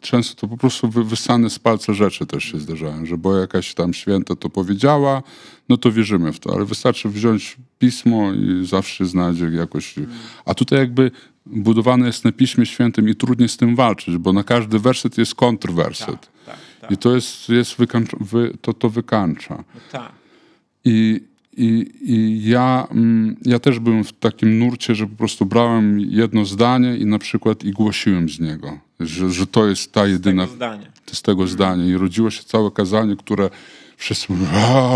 często to po prostu wysane z palca rzeczy też się zdarzają, że bo jakaś tam święta to powiedziała, no to wierzymy w to, ale wystarczy wziąć pismo i zawsze znajdzie jakoś. A tutaj jakby budowane jest na Piśmie Świętym i trudniej z tym walczyć, bo na każdy werset jest kontrwerset. Tak, tak, tak. I to jest, jest wykańcza, wy, to, to wykańcza. No I, i, i ja, mm, ja też byłem w takim nurcie, że po prostu brałem jedno zdanie i na przykład i głosiłem z niego że, że to jest ta jedyna... Z tego Z tego zdania. I rodziło się całe kazanie, które wszyscy mówią,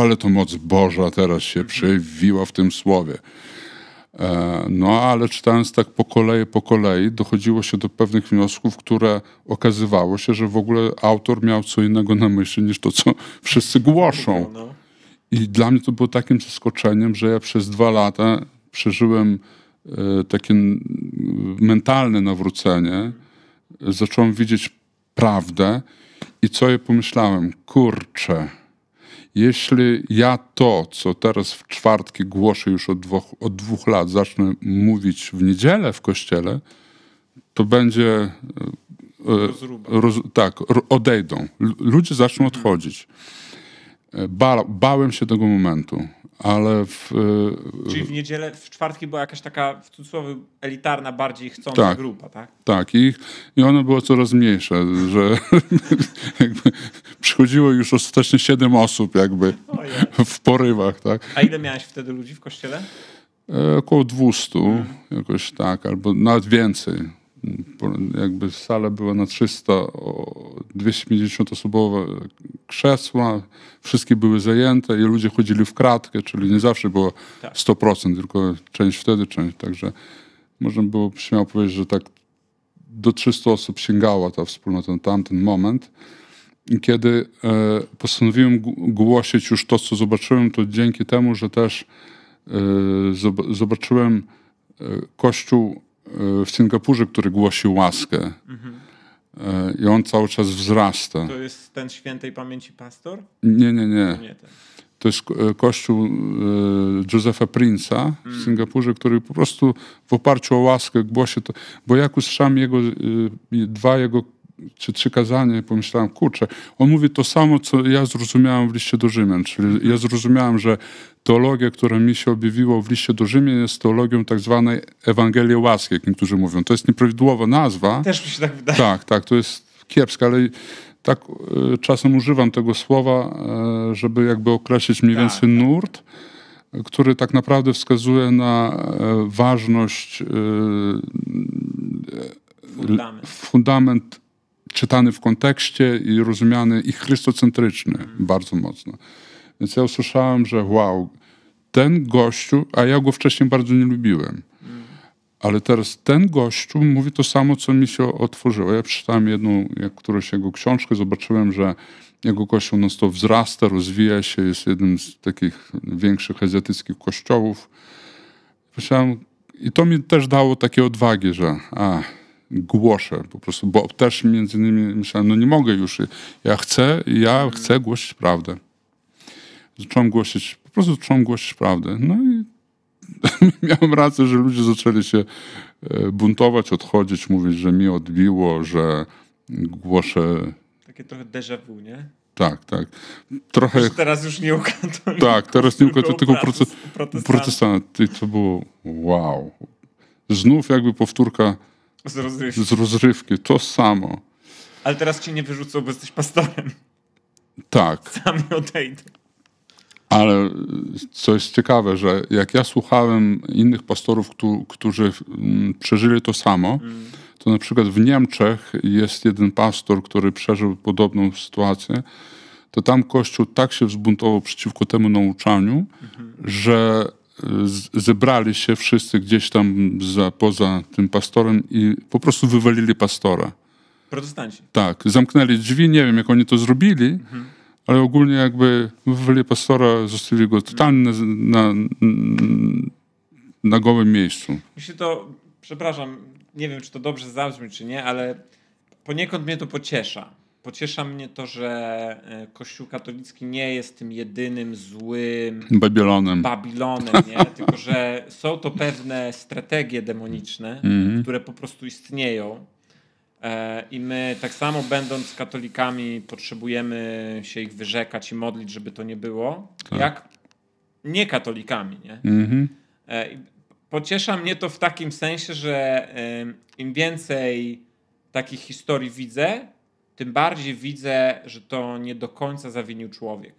ale to moc Boża teraz się przewiła w tym słowie. E, no ale czytając tak po kolei, po kolei, dochodziło się do pewnych wniosków, które okazywało się, że w ogóle autor miał co innego na myśli niż to, co wszyscy głoszą. No. I dla mnie to było takim zaskoczeniem, że ja przez dwa lata przeżyłem e, takie mentalne nawrócenie zacząłem widzieć prawdę i co ja pomyślałem, kurczę, jeśli ja to, co teraz w czwartki głoszę już od dwóch, od dwóch lat, zacznę mówić w niedzielę w kościele, to będzie e, e, Roz, tak, odejdą. Ludzie zaczną odchodzić. E, ba, bałem się tego momentu, ale w... E, Czyli w niedzielę, w czwartki była jakaś taka, w cudzysłowie, elitarna, bardziej chcąca tak, grupa, tak? Tak, i, i ono było coraz mniejsze, że jakby przychodziło już ostatecznie siedem osób jakby w porywach, tak? A ile miałeś wtedy ludzi w kościele? E, około 200, hmm. jakoś tak, albo nawet więcej jakby sale były na 300, 250 osobowe krzesła, wszystkie były zajęte i ludzie chodzili w kratkę, czyli nie zawsze było 100%, tak. tylko część wtedy, część. Także można było śmiało powiedzieć, że tak do 300 osób sięgała ta wspólnota na tamten moment. I kiedy e, postanowiłem głosić już to, co zobaczyłem, to dzięki temu, że też e, zobaczyłem e, kościół w Singapurze, który głosi łaskę. Mhm. I on cały czas wzrasta. To jest ten świętej pamięci pastor? Nie, nie, nie. nie to jest e, kościół e, Józefa Prince'a w mm. Singapurze, który po prostu w oparciu o łaskę głosi to. Bo jak usłyszałem jego, dwa jego czy trzy kazanie, pomyślałem, kurczę, on mówi to samo, co ja zrozumiałem w liście do Rzymian, czyli mhm. ja zrozumiałem, że teologia, która mi się objawiła w liście do Rzymian jest teologią tak zwanej Ewangelii łaski, jak niektórzy mówią. To jest nieprawidłowa nazwa. Też mi się tak wydaje. Tak, tak, to jest kiepska, ale tak e, czasem używam tego słowa, e, żeby jakby określić mniej tak, więcej tak, nurt, który tak naprawdę wskazuje na e, ważność fundament. fundament czytany w kontekście i rozumiany i chrystocentryczny bardzo mocno. Więc ja usłyszałem, że wow, ten gościu, a ja go wcześniej bardzo nie lubiłem, ale teraz ten gościu mówi to samo, co mi się otworzyło. Ja przeczytałem jedną, jak którąś jego książkę, zobaczyłem, że jego kościół nas to wzrasta, rozwija się, jest jednym z takich większych azjatyckich kościołów. Myślałem, i to mi też dało takie odwagi, że a, głoszę po prostu, bo też między innymi myślałem, no nie mogę już, ja chcę, ja mhm. chcę głosić prawdę. Zacząłem głosić, po prostu zacząłem głosić prawdę. No i miałem rację, że ludzie zaczęli się e, buntować, odchodzić, mówić, że mi odbiło, że głoszę... Takie trochę déjà vu, nie? Tak, tak. Trochę... Już teraz już nie ukatolików. Tak, teraz nie ukatolików, tylko protestant. protestant. I to było wow. Znów jakby powtórka z rozrywki. Z rozrywki, to samo. Ale teraz cię nie wyrzucą, bo jesteś pastorem. Tak. Sami odejdę. Ale co jest ciekawe, że jak ja słuchałem innych pastorów, którzy mm, przeżyli to samo, to na przykład w Niemczech jest jeden pastor, który przeżył podobną sytuację, to tam Kościół tak się wzbuntował przeciwko temu nauczaniu, że zebrali się wszyscy gdzieś tam za, poza tym pastorem i po prostu wywalili pastora. Protestanci. Tak, zamknęli drzwi, nie wiem jak oni to zrobili, mhm. ale ogólnie jakby wywalili pastora, zostawili go totalnie na, na, na gołym miejscu. Myślę, to, przepraszam, nie wiem czy to dobrze zabrzmi czy nie, ale poniekąd mnie to pociesza. Pociesza mnie to, że e, Kościół katolicki nie jest tym jedynym złym Babilonem, Babilonem nie? tylko że są to pewne strategie demoniczne, mm-hmm. które po prostu istnieją. E, I my, tak samo będąc katolikami, potrzebujemy się ich wyrzekać i modlić, żeby to nie było, tak. jak nie katolikami. Nie? Mm-hmm. Pociesza mnie to w takim sensie, że im więcej takich historii widzę, tym bardziej widzę, że to nie do końca zawinił człowiek.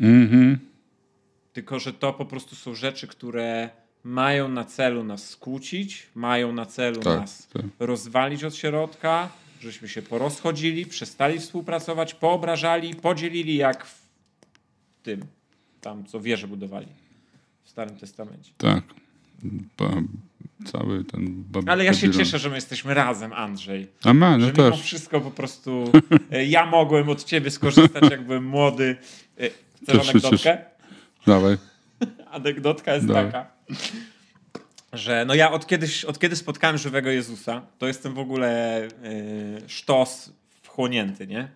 Mhm. Tylko, że to po prostu są rzeczy, które mają na celu nas skłócić, mają na celu tak, nas tak. rozwalić od środka, żeśmy się porozchodzili, przestali współpracować, poobrażali, podzielili jak w tym, tam co wieże budowali w Starym Testamencie. Tak. Bam cały ten Ale ja się cieszę, że my jesteśmy razem, Andrzej. A no że też. Mimo wszystko po prostu e, ja mogłem od ciebie skorzystać, jak byłem młody. E, chcesz cieszę, anegdotkę? Cieszę. Dawaj. Anegdotka jest Dawaj. taka, że no ja od, kiedyś, od kiedy spotkałem żywego Jezusa, to jestem w ogóle e, sztos wchłonięty, nie?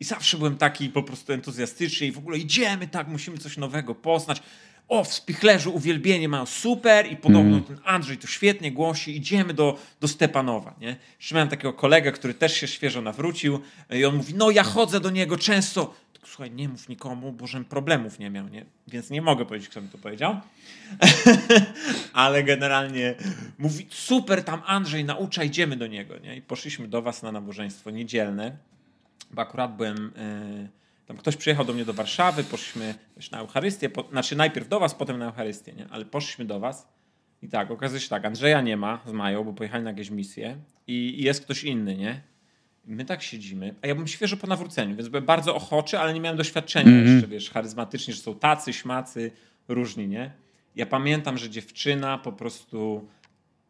I zawsze byłem taki po prostu entuzjastyczny i w ogóle idziemy, tak, musimy coś nowego poznać o, w Spichlerzu uwielbienie mają super i podobno mm. ten Andrzej to świetnie głosi, idziemy do, do Stepanowa, nie? Jeszcze miałem takiego kolegę, który też się świeżo nawrócił e, i on mówi, no ja chodzę do niego często. Tak, Słuchaj, nie mów nikomu, bo żem problemów nie miał, nie? Więc nie mogę powiedzieć, kto mi to powiedział. Ale generalnie mówi, super tam Andrzej naucza, idziemy do niego, nie? I poszliśmy do was na nabożeństwo niedzielne, bo akurat byłem... Yy, tam ktoś przyjechał do mnie do Warszawy, poszliśmy na Eucharystię, po, znaczy najpierw do was, potem na Eucharystię, nie? ale poszliśmy do was i tak, okazuje się tak, Andrzeja nie ma z Mają, bo pojechali na jakieś misje i, i jest ktoś inny, nie? I my tak siedzimy, a ja bym świeżo po nawróceniu, więc byłem bardzo ochoczy, ale nie miałem doświadczenia mm -hmm. jeszcze, wiesz, charyzmatycznie, że są tacy, śmacy, różni, nie? Ja pamiętam, że dziewczyna po prostu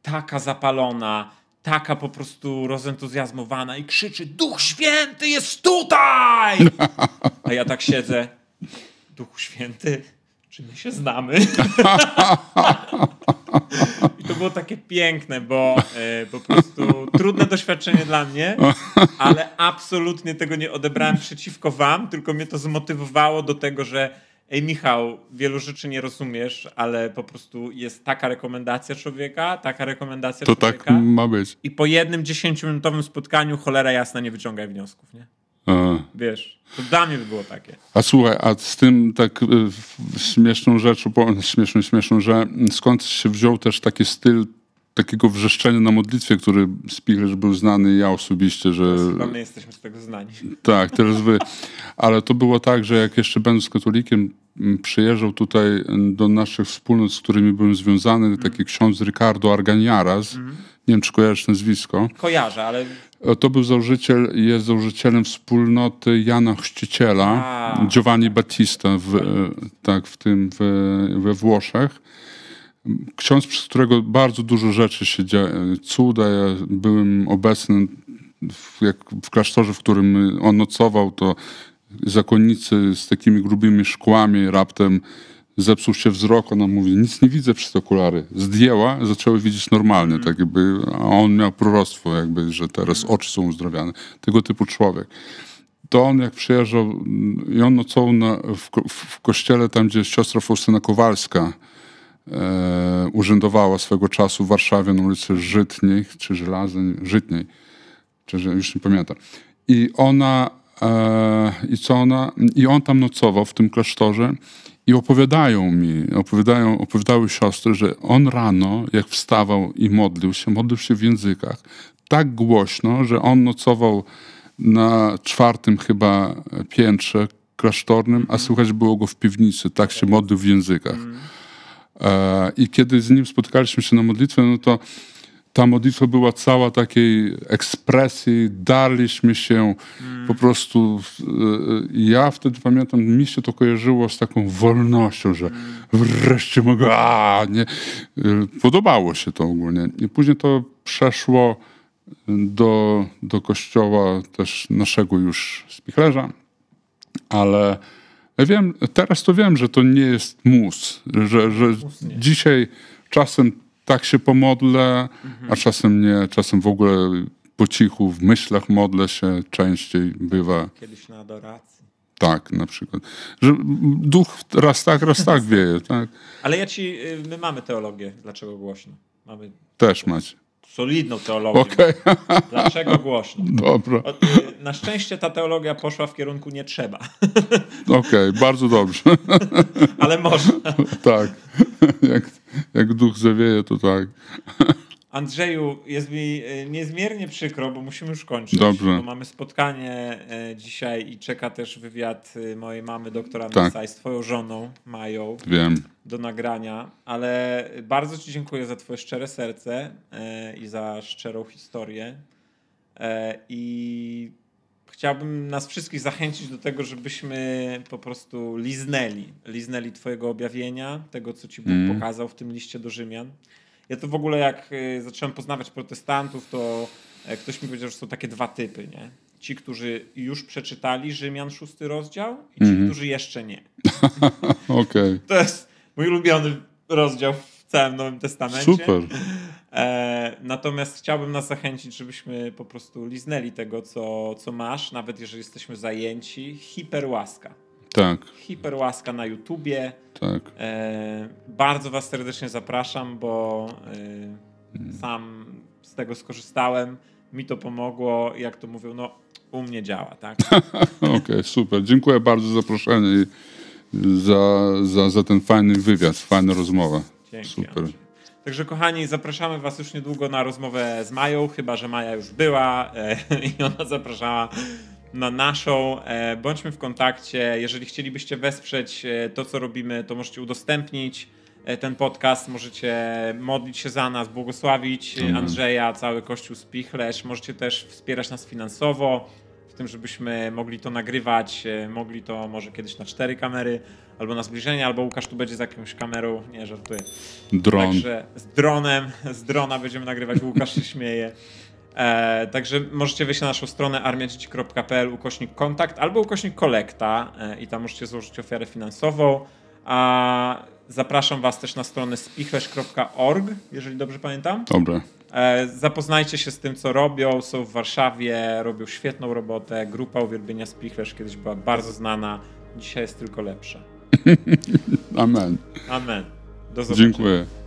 taka zapalona, taka po prostu rozentuzjazmowana i krzyczy: Duch Święty jest tutaj! A ja tak siedzę. Duch Święty, czy my się znamy? I to było takie piękne, bo e, po prostu trudne doświadczenie dla mnie, ale absolutnie tego nie odebrałem przeciwko wam, tylko mnie to zmotywowało do tego, że Ej, Michał, wielu rzeczy nie rozumiesz, ale po prostu jest taka rekomendacja człowieka, taka rekomendacja to tak człowieka. To tak ma być. I po jednym dziesięciominutowym spotkaniu cholera jasna nie wyciągaj wniosków, nie? A. Wiesz, to dla mnie by było takie. A słuchaj, a z tym tak y, śmieszną rzeczą, śmieszną, śmieszną, że skąd się wziął też taki styl takiego wrzeszczenia na modlitwie, który Spiegel był znany, ja osobiście, że... Chyba my jesteśmy z tego znani. Tak, teraz wy. Ale to było tak, że jak jeszcze będąc katolikiem, mm, przyjeżdżał tutaj mm, do naszych wspólnot, z którymi byłem związany, mm. taki ksiądz Ricardo Arganiaraz, mm. nie wiem, czy kojarzysz nazwisko. Kojarzę, ale... E, to był założyciel, jest założycielem wspólnoty Jana Chrzciciela, A. Giovanni tak. Battista, w, e, tak, w tym, w, we Włoszech. Ksiądz, przez którego bardzo dużo rzeczy się dzieje, cuda. Ja byłem obecny w, jak w klasztorze, w którym on nocował, to zakonnicy z takimi grubymi szkłami raptem zepsuł się wzrok, ona mówi, nic nie widzę przez te okulary. Zdjęła, zaczęły widzieć normalnie, mhm. tak jakby, a on miał proroctwo jakby, że teraz mhm. oczy są uzdrowione. Tego typu człowiek. To on jak przyjeżdżał i on nocował na, w, w, kościele tam, gdzie jest siostra Faustyna Kowalska, e, urzędowała swego czasu w Warszawie na ulicy Żytniej, czy Żelaznej, Żytniej, czy, już nie pamiętam. I ona, e, i co ona, i on tam nocował w tym klasztorze i opowiadają mi, opowiadają, opowiadały siostry, że on rano, jak wstawał i modlił się, modlił się w językach, tak głośno, że on nocował na czwartym chyba piętrze klasztornym, a mhm. słychać było go w piwnicy, tak się modlił w językach. Mhm. E, I kiedy z nim spotykaliśmy się na modlitwie, no to ta modlitwa była cała takiej ekspresji, darliśmy się mm. po prostu. E, e, ja wtedy pamiętam, mi się to kojarzyło z taką wolnością, że mm. wreszcie mogę, a nie. Podobało się to ogólnie. I później to przeszło do, do kościoła też naszego już spichlerza, ale Wiem, teraz to wiem, że to nie jest mus, że, że mus dzisiaj czasem tak się pomodlę, mhm. a czasem nie, czasem w ogóle po cichu w myślach modlę się, częściej bywa. Kiedyś na adoracji. Tak, na przykład. Że duch raz tak, raz tak wieje, tak. Ale ja ci, y, my mamy teologię, dlaczego głośno. Mamy... Też macie solidną teologię. Okay. Dlaczego głośno? Dobra. Y, na szczęście ta teologia poszła w kierunku nie trzeba. Okej, okay, bardzo dobrze. Ale można. Tak. Jak, jak duch zawieje, to tak. Andrzeju, jest mi e, niezmiernie przykro, bo musimy już kończyć. Dobrze. Bo mamy spotkanie e, dzisiaj i czeka też wywiad e, mojej mamy, doktora tak. i z twoją żoną, Mają. Wiem. Do nagrania, ale bardzo ci dziękuję za twoje szczere serce i za szczerą historię. I chciałbym nas wszystkich zachęcić do tego, żebyśmy po prostu liznęli. Liznęli twojego objawienia, tego, co ci Bóg mm. pokazał w tym liście do Rzymian. Ja to w ogóle jak y, zacząłem poznawać protestantów, to e, ktoś mi powiedział, że są takie dwa typy, nie? Ci, którzy już przeczytali Rzymian szósty rozdział i ci, mm. którzy jeszcze nie. okay. To jest mój ulubiony rozdział w całym Nowym Testamencie. Super. E, natomiast chciałbym nas zachęcić, żebyśmy po prostu liznęli tego, co, co masz, nawet jeżeli jesteśmy zajęci. Hiperłaska. Tak. Hiperłaska na YouTubie. Tak. E, bardzo Was serdecznie zapraszam, bo e, hmm. sam z tego skorzystałem. Mi to pomogło, jak to mówią, no u mnie działa, tak? Okej, okay, super. Dziękuję bardzo za zaproszenie i za, za, za ten fajny wywiad, fajna rozmowa. Dzięki. Super. Także kochani, zapraszamy Was już niedługo na rozmowę z Mają, chyba że Maja już była e, i ona zapraszała na naszą. E, bądźmy w kontakcie. Jeżeli chcielibyście wesprzeć e, to, co robimy, to możecie udostępnić e, ten podcast, możecie modlić się za nas, błogosławić Andrzeja, cały Kościół Spichlerz. Możecie też wspierać nas finansowo, w tym, żebyśmy mogli to nagrywać, mogli to może kiedyś na cztery kamery, albo na zbliżenie, albo Łukasz tu będzie z jakąś kamerą, nie żartuję. Dron. Także z dronem, z drona będziemy nagrywać, Łukasz się śmieje. E, także możecie wejść na naszą stronę armiadzieci.pl ukośnik kontakt albo ukośnik kolekta e, i tam możecie złożyć ofiarę finansową. A zapraszam Was też na stronę spichlerz.org, jeżeli dobrze pamiętam. Dobrze. E, zapoznajcie się z tym, co robią. Są w Warszawie, robią świetną robotę. Grupa Uwielbienia Spichlerz kiedyś była bardzo znana, dzisiaj jest tylko lepsza. Amen. Amen. Do zobaczenia. Dziękuję.